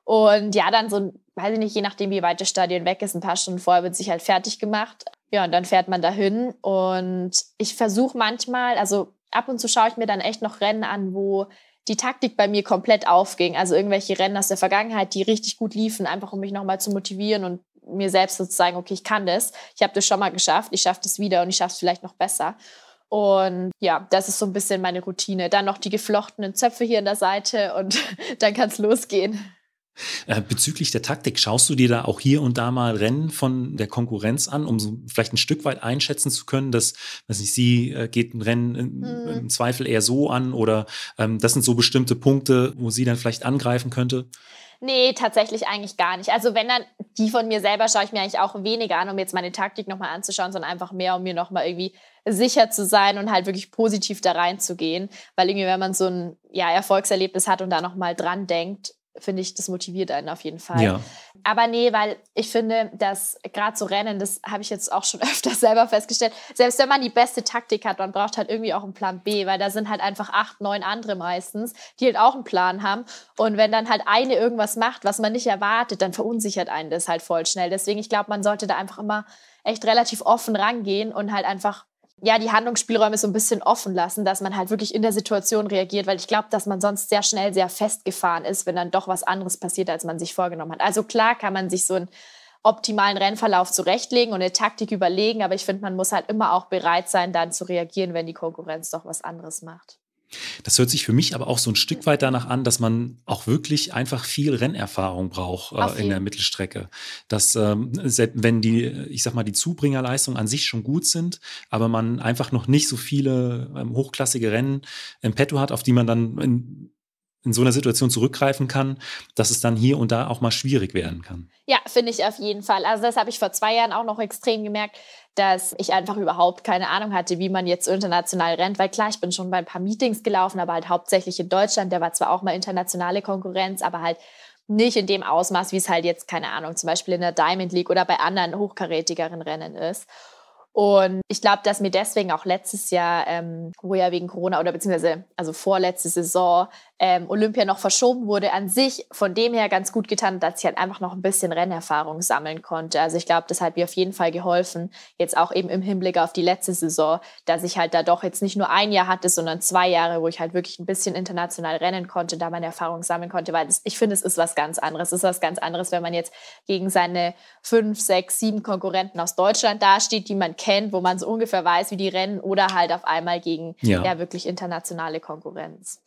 Und ja, dann so, weiß ich nicht, je nachdem, wie weit das Stadion weg ist, ein paar Stunden vorher wird sich halt fertig gemacht. Ja, und dann fährt man dahin. Und ich versuche manchmal, also ab und zu schaue ich mir dann echt noch Rennen an, wo die Taktik bei mir komplett aufging. Also irgendwelche Rennen aus der Vergangenheit, die richtig gut liefen, einfach um mich nochmal zu motivieren und mir selbst sozusagen, okay, ich kann das, ich habe das schon mal geschafft, ich schaffe das wieder und ich schaffe es vielleicht noch besser. Und ja, das ist so ein bisschen meine Routine. Dann noch die geflochtenen Zöpfe hier an der Seite und dann kann es losgehen. Äh, bezüglich der Taktik, schaust du dir da auch hier und da mal Rennen von der Konkurrenz an, um so vielleicht ein Stück weit einschätzen zu können, dass, weiß nicht, sie äh, geht ein Rennen im, mhm. im Zweifel eher so an oder ähm, das sind so bestimmte Punkte, wo sie dann vielleicht angreifen könnte? Nee, tatsächlich eigentlich gar nicht. Also wenn dann die von mir selber schaue ich mir eigentlich auch weniger an, um jetzt meine Taktik nochmal anzuschauen, sondern einfach mehr, um mir nochmal irgendwie sicher zu sein und halt wirklich positiv da reinzugehen. Weil irgendwie, wenn man so ein ja, Erfolgserlebnis hat und da nochmal dran denkt, finde ich, das motiviert einen auf jeden Fall. Ja. Aber nee, weil ich finde, dass gerade so Rennen, das habe ich jetzt auch schon öfter selber festgestellt, selbst wenn man die beste Taktik hat, man braucht halt irgendwie auch einen Plan B, weil da sind halt einfach acht, neun andere meistens, die halt auch einen Plan haben. Und wenn dann halt eine irgendwas macht, was man nicht erwartet, dann verunsichert einen das halt voll schnell. Deswegen, ich glaube, man sollte da einfach immer echt relativ offen rangehen und halt einfach ja, die Handlungsspielräume so ein bisschen offen lassen, dass man halt wirklich in der Situation reagiert, weil ich glaube, dass man sonst sehr schnell sehr festgefahren ist, wenn dann doch was anderes passiert, als man sich vorgenommen hat. Also klar kann man sich so einen optimalen Rennverlauf zurechtlegen und eine Taktik überlegen, aber ich finde, man muss halt immer auch bereit sein, dann zu reagieren, wenn die Konkurrenz doch was anderes macht. Das hört sich für mich aber auch so ein Stück weit danach an, dass man auch wirklich einfach viel Rennerfahrung braucht äh, in der Mittelstrecke. Dass ähm, wenn die, ich sag mal, die Zubringerleistungen an sich schon gut sind, aber man einfach noch nicht so viele ähm, hochklassige Rennen im Petto hat, auf die man dann in in so einer Situation zurückgreifen kann, dass es dann hier und da auch mal schwierig werden kann. Ja, finde ich auf jeden Fall. Also das habe ich vor zwei Jahren auch noch extrem gemerkt, dass ich einfach überhaupt keine Ahnung hatte, wie man jetzt international rennt. Weil klar, ich bin schon bei ein paar Meetings gelaufen, aber halt hauptsächlich in Deutschland. Da war zwar auch mal internationale Konkurrenz, aber halt nicht in dem Ausmaß, wie es halt jetzt, keine Ahnung, zum Beispiel in der Diamond League oder bei anderen hochkarätigeren Rennen ist. Und ich glaube, dass mir deswegen auch letztes Jahr, ähm, wo ja wegen Corona oder beziehungsweise also vorletzte Saison ähm, Olympia noch verschoben wurde, an sich von dem her ganz gut getan, dass ich halt einfach noch ein bisschen Rennerfahrung sammeln konnte. Also ich glaube, das hat mir auf jeden Fall geholfen, jetzt auch eben im Hinblick auf die letzte Saison, dass ich halt da doch jetzt nicht nur ein Jahr hatte, sondern zwei Jahre, wo ich halt wirklich ein bisschen international rennen konnte, da meine Erfahrung sammeln konnte, weil das, ich finde, es ist was ganz anderes. Es ist was ganz anderes, wenn man jetzt gegen seine fünf, sechs, sieben Konkurrenten aus Deutschland dasteht, die man kennt, wo man so ungefähr weiß, wie die rennen, oder halt auf einmal gegen ja, ja wirklich internationale Konkurrenz.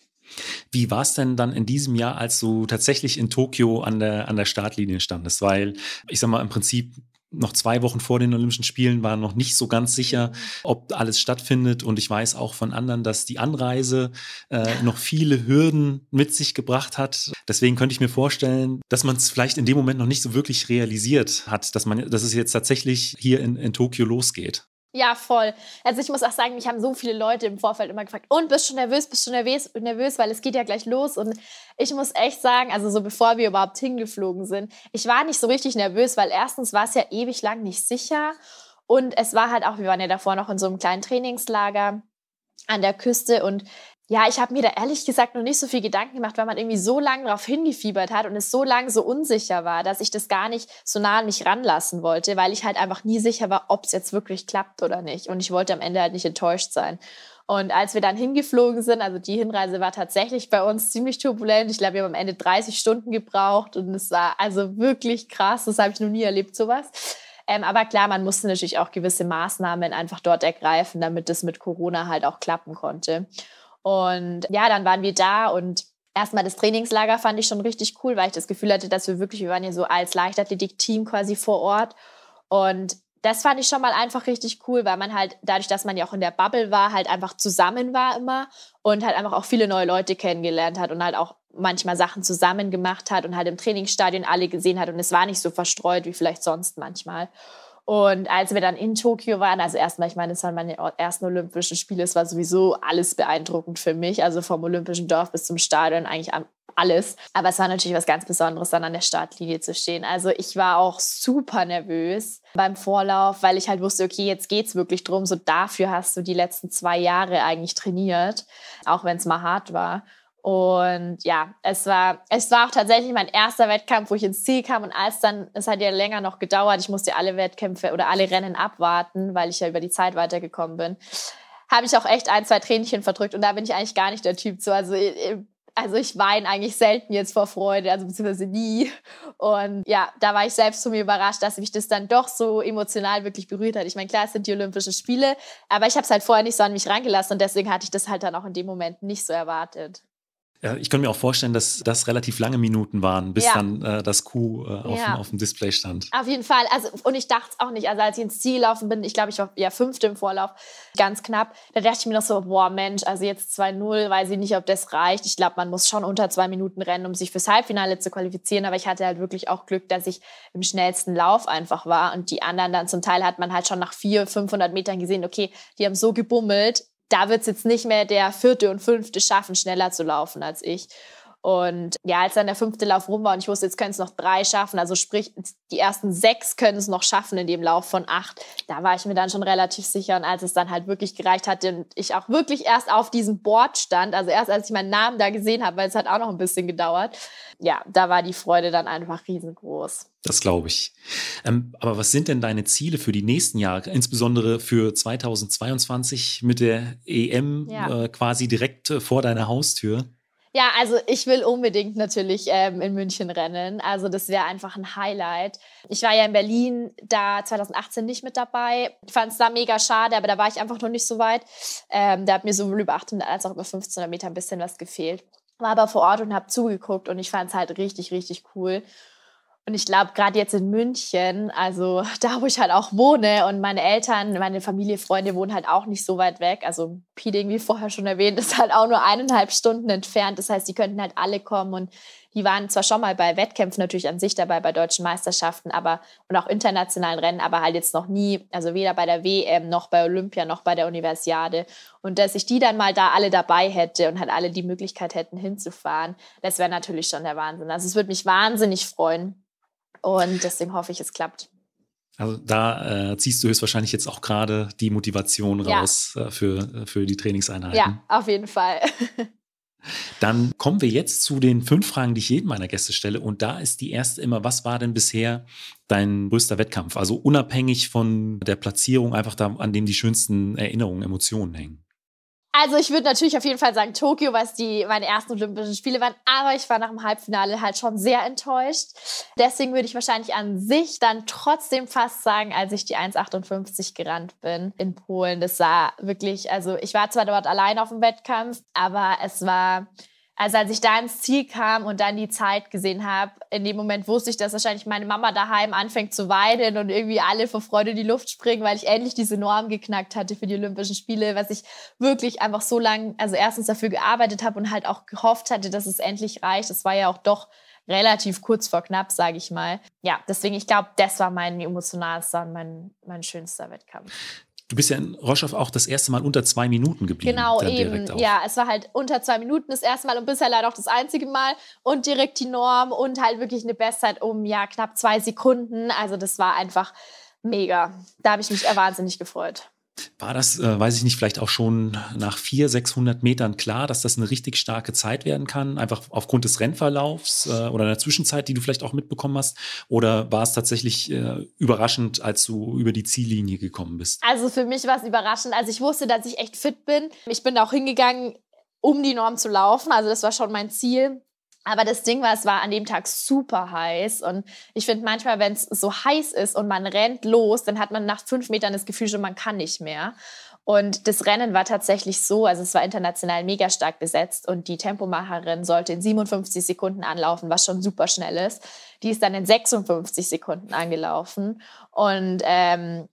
Wie war es denn dann in diesem Jahr, als du tatsächlich in Tokio an der, an der Startlinie standest? Weil, ich sag mal, im Prinzip noch zwei Wochen vor den Olympischen Spielen war noch nicht so ganz sicher, mhm. ob alles stattfindet. Und ich weiß auch von anderen, dass die Anreise äh, noch viele Hürden mit sich gebracht hat. Deswegen könnte ich mir vorstellen, dass man es vielleicht in dem Moment noch nicht so wirklich realisiert hat, dass man, dass es jetzt tatsächlich hier in, in Tokio losgeht. Ja, voll. Also ich muss auch sagen, mich haben so viele Leute im Vorfeld immer gefragt, und bist du nervös, bist du nervös, nervös, weil es geht ja gleich los. Und ich muss echt sagen, also so bevor wir überhaupt hingeflogen sind, ich war nicht so richtig nervös, weil erstens war es ja ewig lang nicht sicher. Und es war halt auch, wir waren ja davor noch in so einem kleinen Trainingslager an der Küste und ja, ich habe mir da ehrlich gesagt noch nicht so viel Gedanken gemacht, weil man irgendwie so lange darauf hingefiebert hat und es so lange so unsicher war, dass ich das gar nicht so nah an mich ranlassen wollte, weil ich halt einfach nie sicher war, ob es jetzt wirklich klappt oder nicht. Und ich wollte am Ende halt nicht enttäuscht sein. Und als wir dann hingeflogen sind, also die Hinreise war tatsächlich bei uns ziemlich turbulent. Ich glaube, wir haben am Ende 30 Stunden gebraucht und es war also wirklich krass. Das habe ich noch nie erlebt, sowas. Ähm, aber klar, man musste natürlich auch gewisse Maßnahmen einfach dort ergreifen, damit das mit Corona halt auch klappen konnte. Und ja, dann waren wir da und erstmal das Trainingslager fand ich schon richtig cool, weil ich das Gefühl hatte, dass wir wirklich, wir waren ja so als Leichtathletik-Team quasi vor Ort. Und das fand ich schon mal einfach richtig cool, weil man halt dadurch, dass man ja auch in der Bubble war, halt einfach zusammen war immer und halt einfach auch viele neue Leute kennengelernt hat und halt auch manchmal Sachen zusammen gemacht hat und halt im Trainingsstadion alle gesehen hat und es war nicht so verstreut wie vielleicht sonst manchmal. Und als wir dann in Tokio waren, also erstmal, ich meine, es waren meine ersten Olympischen Spiele, es war sowieso alles beeindruckend für mich, also vom Olympischen Dorf bis zum Stadion eigentlich alles. Aber es war natürlich was ganz Besonderes, dann an der Startlinie zu stehen. Also ich war auch super nervös beim Vorlauf, weil ich halt wusste, okay, jetzt geht's wirklich drum. So dafür hast du die letzten zwei Jahre eigentlich trainiert, auch wenn es mal hart war. Und ja, es war, es war auch tatsächlich mein erster Wettkampf, wo ich ins Ziel kam. Und als dann, es hat ja länger noch gedauert, ich musste alle Wettkämpfe oder alle Rennen abwarten, weil ich ja über die Zeit weitergekommen bin, habe ich auch echt ein, zwei Tränchen verdrückt. Und da bin ich eigentlich gar nicht der Typ zu. Also, äh, äh, also ich weine eigentlich selten jetzt vor Freude, also beziehungsweise nie. Und ja, da war ich selbst zu mir überrascht, dass mich das dann doch so emotional wirklich berührt hat. Ich meine, klar, es sind die Olympischen Spiele, aber ich habe es halt vorher nicht so an mich reingelassen und deswegen hatte ich das halt dann auch in dem Moment nicht so erwartet. Ich könnte mir auch vorstellen, dass das relativ lange Minuten waren, bis ja. dann äh, das Q äh, auf, ja. auf, dem Display stand. Auf jeden Fall. Also, und ich dachte es auch nicht. Also als ich ins Ziel laufen bin, ich glaube, ich war ja fünfte im Vorlauf, ganz knapp, da dachte ich mir noch so, boah Mensch, also jetzt 2-0, weiß ich nicht, ob das reicht. Ich glaube, man muss schon unter zwei Minuten rennen, um sich fürs Halbfinale zu qualifizieren. Aber ich hatte halt wirklich auch Glück, dass ich im schnellsten Lauf einfach war. Und die anderen dann zum Teil hat man halt schon nach vier, 500 Metern gesehen, okay, die haben so gebummelt, da wird es jetzt nicht mehr der vierte und fünfte schaffen, schneller zu laufen als ich. Und ja, als dann der fünfte Lauf rum war und ich wusste, jetzt können es noch drei schaffen, also sprich, die ersten sechs können es noch schaffen in dem Lauf von acht, da war ich mir dann schon relativ sicher. Und als es dann halt wirklich gereicht hatte und ich auch wirklich erst auf diesem Board stand, also erst als ich meinen Namen da gesehen habe, weil es hat auch noch ein bisschen gedauert, ja, da war die Freude dann einfach riesengroß. Das glaube ich. Ähm, aber was sind denn deine Ziele für die nächsten Jahre, insbesondere für 2022 mit der EM ja. äh, quasi direkt äh, vor deiner Haustür? Ja, also ich will unbedingt natürlich ähm, in München rennen. Also das wäre einfach ein Highlight. Ich war ja in Berlin da 2018 nicht mit dabei. Fand es da mega schade, aber da war ich einfach noch nicht so weit. Ähm, da hat mir sowohl über 800 als auch über 1500 Meter ein bisschen was gefehlt. War aber vor Ort und habe zugeguckt und ich fand es halt richtig, richtig cool. Und ich glaube, gerade jetzt in München, also da, wo ich halt auch wohne und meine Eltern, meine Familie, Freunde wohnen halt auch nicht so weit weg. Also Pieding, wie vorher schon erwähnt, ist halt auch nur eineinhalb Stunden entfernt. Das heißt, die könnten halt alle kommen und die waren zwar schon mal bei Wettkämpfen natürlich an sich dabei, bei deutschen Meisterschaften, aber und auch internationalen Rennen, aber halt jetzt noch nie, also weder bei der WM noch bei Olympia noch bei der Universiade. Und dass ich die dann mal da alle dabei hätte und halt alle die Möglichkeit hätten hinzufahren, das wäre natürlich schon der Wahnsinn. Also es würde mich wahnsinnig freuen, und deswegen hoffe ich, es klappt. Also da äh, ziehst du höchstwahrscheinlich jetzt auch gerade die Motivation raus ja. äh, für, äh, für die Trainingseinheiten. Ja, auf jeden Fall. Dann kommen wir jetzt zu den fünf Fragen, die ich jedem meiner Gäste stelle. Und da ist die erste immer, was war denn bisher dein größter Wettkampf? Also unabhängig von der Platzierung, einfach da, an dem die schönsten Erinnerungen, Emotionen hängen. Also ich würde natürlich auf jeden Fall sagen Tokio, weil es die meine ersten Olympischen Spiele waren. Aber ich war nach dem Halbfinale halt schon sehr enttäuscht. Deswegen würde ich wahrscheinlich an sich dann trotzdem fast sagen, als ich die 1,58 gerannt bin in Polen. Das war wirklich, also ich war zwar dort allein auf dem Wettkampf, aber es war also als ich da ins Ziel kam und dann die Zeit gesehen habe, in dem Moment wusste ich, dass wahrscheinlich meine Mama daheim anfängt zu weinen und irgendwie alle vor Freude in die Luft springen, weil ich endlich diese Norm geknackt hatte für die Olympischen Spiele, was ich wirklich einfach so lange, also erstens dafür gearbeitet habe und halt auch gehofft hatte, dass es endlich reicht. Das war ja auch doch relativ kurz vor knapp, sage ich mal. Ja, deswegen, ich glaube, das war mein emotionalster und mein, mein schönster Wettkampf. Du bist ja in Roschow auch das erste Mal unter zwei Minuten geblieben. Genau, eben. Ja, es war halt unter zwei Minuten das erste Mal und bisher leider auch das einzige Mal und direkt die Norm und halt wirklich eine Bestzeit um ja knapp zwei Sekunden. Also das war einfach mega. Da habe ich mich wahnsinnig gefreut war das, äh, weiß ich nicht, vielleicht auch schon nach 400, 600 Metern klar, dass das eine richtig starke Zeit werden kann, einfach aufgrund des Rennverlaufs äh, oder einer Zwischenzeit, die du vielleicht auch mitbekommen hast? Oder war es tatsächlich äh, überraschend, als du über die Ziellinie gekommen bist? Also für mich war es überraschend. Also ich wusste, dass ich echt fit bin. Ich bin auch hingegangen, um die Norm zu laufen. Also das war schon mein Ziel. Aber das Ding war, es war an dem Tag super heiß. Und ich finde manchmal, wenn es so heiß ist und man rennt los, dann hat man nach fünf Metern das Gefühl schon, man kann nicht mehr. Und das Rennen war tatsächlich so, also es war international mega stark besetzt und die Tempomacherin sollte in 57 Sekunden anlaufen, was schon super schnell ist. Die ist dann in 56 Sekunden angelaufen und ähm,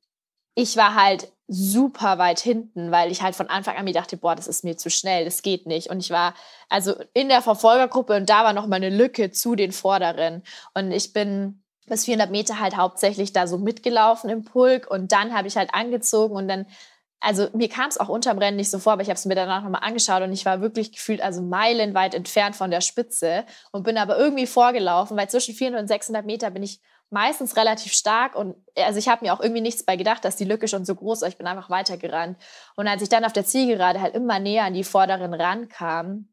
ich war halt super weit hinten, weil ich halt von Anfang an mir dachte, boah, das ist mir zu schnell, das geht nicht. Und ich war also in der Verfolgergruppe und da war noch mal eine Lücke zu den Vorderen. Und ich bin bis 400 Meter halt hauptsächlich da so mitgelaufen im Pulk und dann habe ich halt angezogen und dann also mir kam es auch unterm Rennen nicht so vor, aber ich habe es mir danach nochmal angeschaut und ich war wirklich gefühlt also meilenweit entfernt von der Spitze und bin aber irgendwie vorgelaufen, weil zwischen 400 und 600 Meter bin ich meistens relativ stark und also ich habe mir auch irgendwie nichts bei gedacht, dass die Lücke schon so groß war. Ich bin einfach weitergerannt. Und als ich dann auf der Zielgerade halt immer näher an die Vorderen rankam,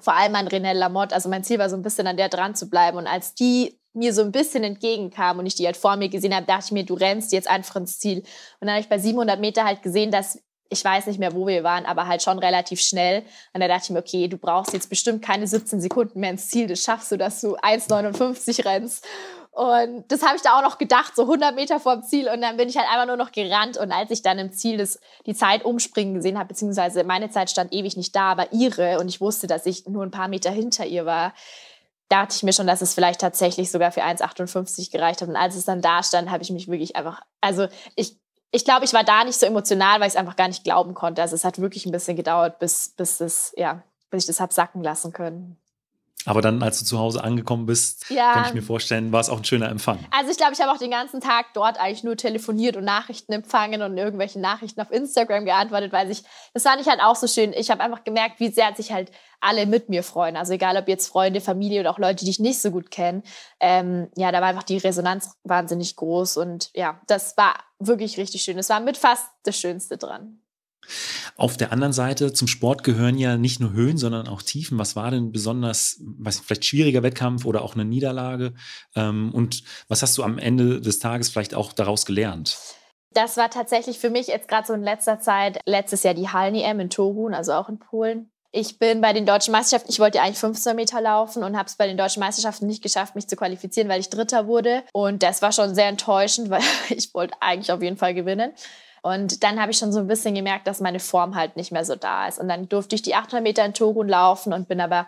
vor allem an René Lamotte, also mein Ziel war so ein bisschen an der dran zu bleiben. Und als die mir so ein bisschen entgegenkam und ich die halt vor mir gesehen habe, dachte ich mir, du rennst jetzt einfach ins Ziel. Und dann habe ich bei 700 Meter halt gesehen, dass ich weiß nicht mehr, wo wir waren, aber halt schon relativ schnell. Und da dachte ich mir, okay, du brauchst jetzt bestimmt keine 17 Sekunden mehr ins Ziel. Das schaffst du, dass du 1,59 rennst. Und das habe ich da auch noch gedacht, so 100 Meter vorm Ziel. Und dann bin ich halt einfach nur noch gerannt. Und als ich dann im Ziel das, die Zeit umspringen gesehen habe, beziehungsweise meine Zeit stand ewig nicht da, aber ihre, und ich wusste, dass ich nur ein paar Meter hinter ihr war, dachte ich mir schon, dass es vielleicht tatsächlich sogar für 1,58 gereicht hat. Und als es dann da stand, habe ich mich wirklich einfach, also ich, ich glaube, ich war da nicht so emotional, weil ich es einfach gar nicht glauben konnte. Also es hat wirklich ein bisschen gedauert, bis, bis, es, ja, bis ich das habe sacken lassen können. Aber dann, als du zu Hause angekommen bist, ja. kann ich mir vorstellen, war es auch ein schöner Empfang. Also ich glaube, ich habe auch den ganzen Tag dort eigentlich nur telefoniert und Nachrichten empfangen und irgendwelche Nachrichten auf Instagram geantwortet, weil ich, das fand ich halt auch so schön. Ich habe einfach gemerkt, wie sehr sich halt alle mit mir freuen. Also egal, ob jetzt Freunde, Familie oder auch Leute, die ich nicht so gut kenne. Ähm, ja, da war einfach die Resonanz wahnsinnig groß und ja, das war wirklich richtig schön. Es war mit fast das Schönste dran. Auf der anderen Seite, zum Sport gehören ja nicht nur Höhen, sondern auch Tiefen. Was war denn besonders, weiß nicht, vielleicht schwieriger Wettkampf oder auch eine Niederlage? Ähm, und was hast du am Ende des Tages vielleicht auch daraus gelernt? Das war tatsächlich für mich jetzt gerade so in letzter Zeit, letztes Jahr die Hallen-EM in Togun, also auch in Polen. Ich bin bei den deutschen Meisterschaften, ich wollte eigentlich 15 Meter laufen und habe es bei den deutschen Meisterschaften nicht geschafft, mich zu qualifizieren, weil ich Dritter wurde. Und das war schon sehr enttäuschend, weil ich wollte eigentlich auf jeden Fall gewinnen. Und dann habe ich schon so ein bisschen gemerkt, dass meine Form halt nicht mehr so da ist. Und dann durfte ich die 800 Meter in Torun laufen und bin aber,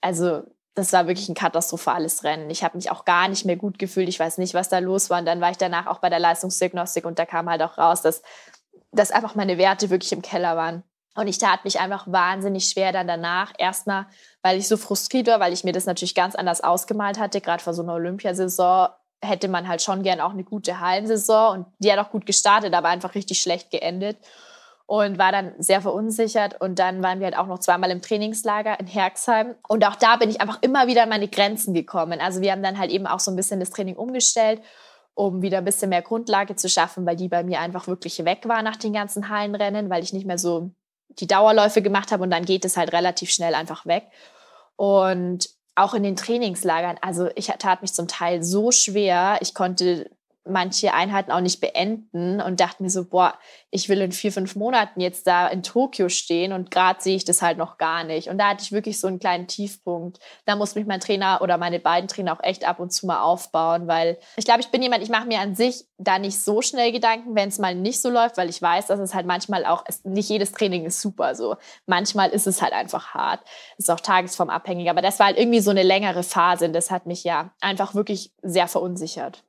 also das war wirklich ein katastrophales Rennen. Ich habe mich auch gar nicht mehr gut gefühlt. Ich weiß nicht, was da los war. Und dann war ich danach auch bei der Leistungsdiagnostik und da kam halt auch raus, dass, dass einfach meine Werte wirklich im Keller waren. Und ich tat mich einfach wahnsinnig schwer dann danach. Erstmal, weil ich so frustriert war, weil ich mir das natürlich ganz anders ausgemalt hatte, gerade vor so einer Olympiasaison hätte man halt schon gern auch eine gute Hallensaison und die hat auch gut gestartet, aber einfach richtig schlecht geendet und war dann sehr verunsichert und dann waren wir halt auch noch zweimal im Trainingslager in Herxheim und auch da bin ich einfach immer wieder an meine Grenzen gekommen. Also wir haben dann halt eben auch so ein bisschen das Training umgestellt, um wieder ein bisschen mehr Grundlage zu schaffen, weil die bei mir einfach wirklich weg war nach den ganzen Hallenrennen, weil ich nicht mehr so die Dauerläufe gemacht habe und dann geht es halt relativ schnell einfach weg. Und auch in den Trainingslagern, also ich tat mich zum Teil so schwer, ich konnte manche Einheiten auch nicht beenden und dachte mir so, boah, ich will in vier, fünf Monaten jetzt da in Tokio stehen und gerade sehe ich das halt noch gar nicht. Und da hatte ich wirklich so einen kleinen Tiefpunkt. Da muss mich mein Trainer oder meine beiden Trainer auch echt ab und zu mal aufbauen, weil ich glaube, ich bin jemand, ich mache mir an sich da nicht so schnell Gedanken, wenn es mal nicht so läuft, weil ich weiß, dass es halt manchmal auch, nicht jedes Training ist super so. Manchmal ist es halt einfach hart. Ist auch tagesformabhängig, aber das war halt irgendwie so eine längere Phase und das hat mich ja einfach wirklich sehr verunsichert.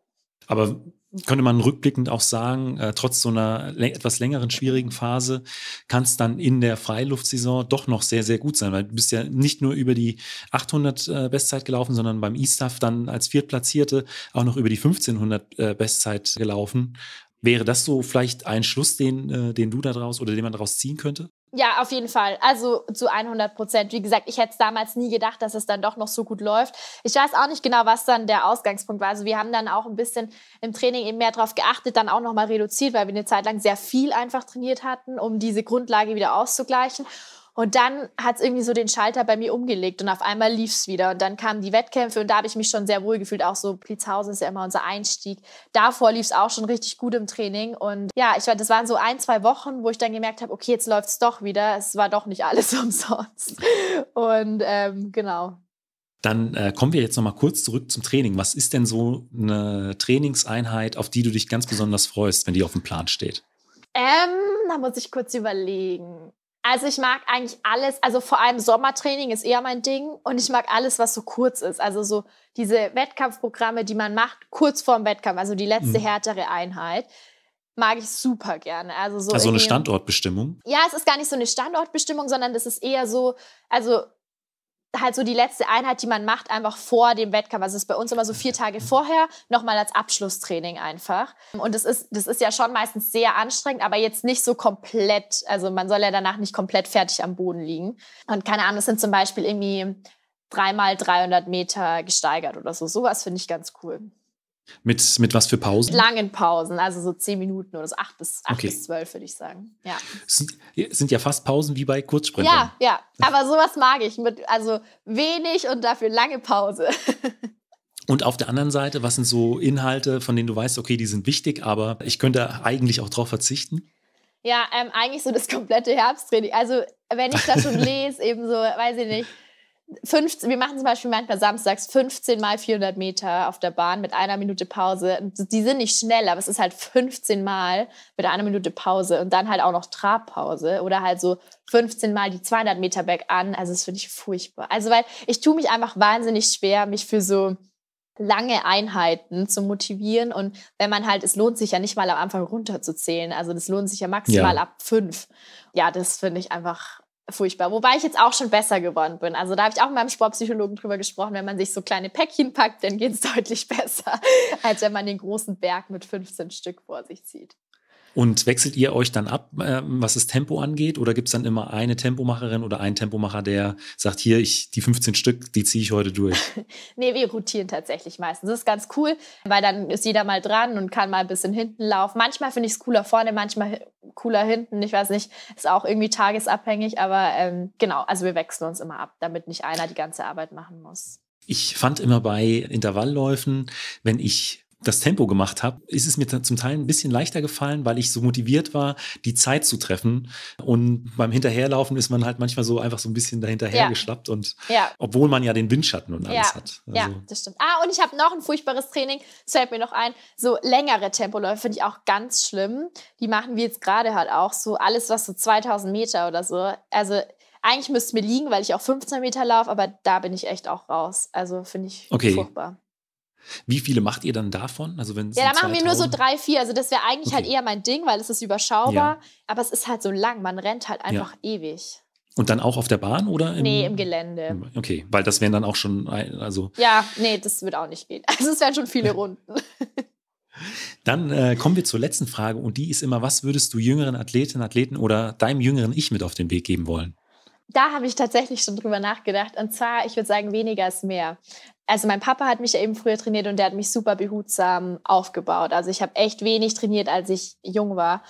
Aber könnte man rückblickend auch sagen, äh, trotz so einer etwas längeren, schwierigen Phase kann es dann in der Freiluftsaison doch noch sehr, sehr gut sein, weil du bist ja nicht nur über die 800 äh, Bestzeit gelaufen, sondern beim E-Staff dann als Viertplatzierte auch noch über die 1500 äh, Bestzeit gelaufen. Wäre das so vielleicht ein Schluss, den, äh, den du daraus oder den man daraus ziehen könnte? Ja, auf jeden Fall. Also zu 100 Prozent. Wie gesagt, ich hätte es damals nie gedacht, dass es dann doch noch so gut läuft. Ich weiß auch nicht genau, was dann der Ausgangspunkt war. Also wir haben dann auch ein bisschen im Training eben mehr darauf geachtet, dann auch nochmal reduziert, weil wir eine Zeit lang sehr viel einfach trainiert hatten, um diese Grundlage wieder auszugleichen. Und dann hat es irgendwie so den Schalter bei mir umgelegt und auf einmal lief es wieder. Und dann kamen die Wettkämpfe und da habe ich mich schon sehr wohl gefühlt. Auch so Blitzhausen ist ja immer unser Einstieg. Davor lief es auch schon richtig gut im Training. Und ja, ich war, das waren so ein, zwei Wochen, wo ich dann gemerkt habe, okay, jetzt läuft es doch wieder. Es war doch nicht alles umsonst. Und ähm, genau. Dann äh, kommen wir jetzt nochmal kurz zurück zum Training. Was ist denn so eine Trainingseinheit, auf die du dich ganz besonders freust, wenn die auf dem Plan steht? Ähm, da muss ich kurz überlegen. Also ich mag eigentlich alles, also vor allem Sommertraining ist eher mein Ding und ich mag alles, was so kurz ist. Also so diese Wettkampfprogramme, die man macht kurz vorm Wettkampf, also die letzte mhm. härtere Einheit, mag ich super gerne. Also so also eine Standortbestimmung? Ja, es ist gar nicht so eine Standortbestimmung, sondern das ist eher so, also halt so die letzte Einheit, die man macht, einfach vor dem Wettkampf. Also es ist bei uns immer so vier Tage vorher, nochmal als Abschlusstraining einfach. Und das ist, das ist ja schon meistens sehr anstrengend, aber jetzt nicht so komplett, also man soll ja danach nicht komplett fertig am Boden liegen. Und keine Ahnung, es sind zum Beispiel irgendwie dreimal 300 Meter gesteigert oder so. Sowas finde ich ganz cool. Mit, mit was für Pausen? Langen Pausen, also so zehn Minuten oder so acht bis, acht okay. bis zwölf, würde ich sagen. Ja. Sind, sind ja fast Pausen wie bei Kurzsprintern. Ja, ja, aber sowas mag ich. Mit, also wenig und dafür lange Pause. Und auf der anderen Seite, was sind so Inhalte, von denen du weißt, okay, die sind wichtig, aber ich könnte eigentlich auch darauf verzichten? Ja, ähm, eigentlich so das komplette Herbsttraining. Also wenn ich das schon lese, eben so, weiß ich nicht, 15, wir machen zum Beispiel manchmal samstags 15 mal 400 Meter auf der Bahn mit einer Minute Pause. Die sind nicht schnell, aber es ist halt 15 mal mit einer Minute Pause und dann halt auch noch Trabpause oder halt so 15 mal die 200 Meter back an. Also das finde ich furchtbar. Also weil ich tue mich einfach wahnsinnig schwer, mich für so lange Einheiten zu motivieren und wenn man halt, es lohnt sich ja nicht mal am Anfang runterzuzählen. Also das lohnt sich ja maximal ja. ab fünf. Ja, das finde ich einfach furchtbar. Wobei ich jetzt auch schon besser geworden bin. Also da habe ich auch mit meinem Sportpsychologen drüber gesprochen, wenn man sich so kleine Päckchen packt, dann geht es deutlich besser, als wenn man den großen Berg mit 15 Stück vor sich zieht. Und wechselt ihr euch dann ab, äh, was das Tempo angeht? Oder gibt es dann immer eine Tempomacherin oder einen Tempomacher, der sagt, hier, ich, die 15 Stück, die ziehe ich heute durch? nee, wir rotieren tatsächlich meistens. Das ist ganz cool, weil dann ist jeder mal dran und kann mal ein bisschen hinten laufen. Manchmal finde ich es cooler vorne, manchmal cooler hinten. Ich weiß nicht, ist auch irgendwie tagesabhängig, aber ähm, genau, also wir wechseln uns immer ab, damit nicht einer die ganze Arbeit machen muss. Ich fand immer bei Intervallläufen, wenn ich das Tempo gemacht habe, ist es mir zum Teil ein bisschen leichter gefallen, weil ich so motiviert war, die Zeit zu treffen. Und beim Hinterherlaufen ist man halt manchmal so einfach so ein bisschen dahinterher ja. geschlappt und ja. obwohl man ja den Windschatten und alles ja. hat. Also ja, das stimmt. Ah, und ich habe noch ein furchtbares Training, das fällt mir noch ein. So längere Tempoläufe finde ich auch ganz schlimm. Die machen wir jetzt gerade halt auch so alles, was so 2000 Meter oder so. Also eigentlich müsste es mir liegen, weil ich auch 15 Meter laufe, aber da bin ich echt auch raus. Also finde ich okay. furchtbar. Wie viele macht ihr dann davon? Also wenn ja, da machen wir nur so drei, vier. Also das wäre eigentlich halt okay. halt eher mein Ding, weil es ist überschaubar. Ja. Aber es ist halt so lang. Man rennt halt einfach ja. ewig. Und dann auch auf der Bahn oder? Im, nee, im Gelände. Okay, weil das wären dann auch schon, also. Ja, nee, das wird auch nicht gehen. Also es wären schon viele Runden. Dann äh, kommen wir zur letzten Frage und die ist immer, was würdest du jüngeren Athletinnen, Athleten oder deinem jüngeren Ich mit auf den Weg geben wollen? da habe ich tatsächlich schon drüber nachgedacht. Und zwar, ich würde sagen, weniger ist mehr. Also mein Papa hat mich ja eben früher trainiert und der hat mich super behutsam aufgebaut. Also ich habe echt wenig trainiert, als ich jung war.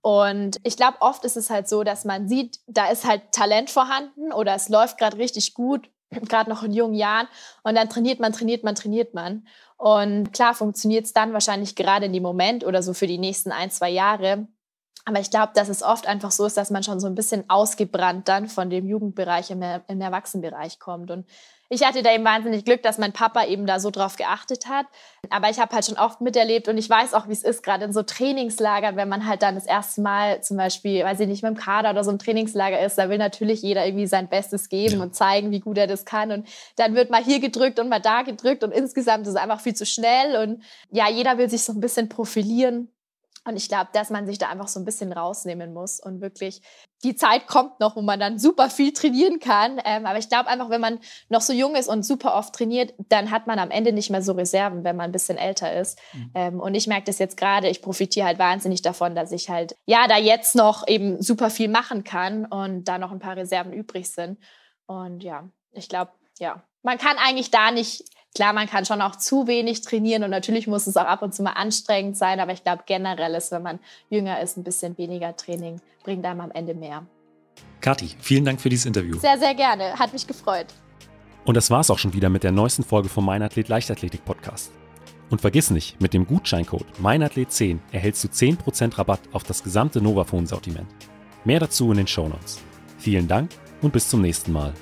Und ich glaube, oft ist es halt so, dass man sieht, da ist halt Talent vorhanden oder es läuft gerade richtig gut, gerade noch in jungen Jahren. Und dann trainiert man, trainiert man, trainiert man. Und klar funktioniert es dann wahrscheinlich gerade in dem Moment oder so für die nächsten ein, zwei Jahre. Aber ich glaube, dass es oft einfach so ist, dass man schon so ein bisschen ausgebrannt dann von dem Jugendbereich im, im Erwachsenenbereich kommt. Und ich hatte da eben wahnsinnig Glück, dass mein Papa eben da so drauf geachtet hat. Aber ich habe halt schon oft miterlebt und ich weiß auch, wie es ist, gerade in so Trainingslagern, wenn man halt dann das erste Mal zum Beispiel, weiß ich nicht, mit dem Kader oder so im Trainingslager ist, da will natürlich jeder irgendwie sein Bestes geben und zeigen, wie gut er das kann. Und dann wird mal hier gedrückt und mal da gedrückt und insgesamt ist es einfach viel zu schnell. Und ja, jeder will sich so ein bisschen profilieren. Und ich glaube, dass man sich da einfach so ein bisschen rausnehmen muss und wirklich die Zeit kommt noch, wo man dann super viel trainieren kann. Ähm, aber ich glaube einfach, wenn man noch so jung ist und super oft trainiert, dann hat man am Ende nicht mehr so Reserven, wenn man ein bisschen älter ist. Mhm. Ähm, und ich merke das jetzt gerade, ich profitiere halt wahnsinnig davon, dass ich halt, ja, da jetzt noch eben super viel machen kann und da noch ein paar Reserven übrig sind. Und ja, ich glaube, ja, man kann eigentlich da nicht, klar, man kann schon auch zu wenig trainieren und natürlich muss es auch ab und zu mal anstrengend sein, aber ich glaube generell ist, wenn man jünger ist, ein bisschen weniger Training bringt einem am Ende mehr. Kathi, vielen Dank für dieses Interview. Sehr, sehr gerne. Hat mich gefreut. Und das war's auch schon wieder mit der neuesten Folge vom Meinathlet Leichtathletik Podcast. Und vergiss nicht, mit dem Gutscheincode MEINATHLET10 erhältst du 10% Rabatt auf das gesamte Novaphone-Sortiment. Mehr dazu in den Shownotes. Vielen Dank und bis zum nächsten Mal.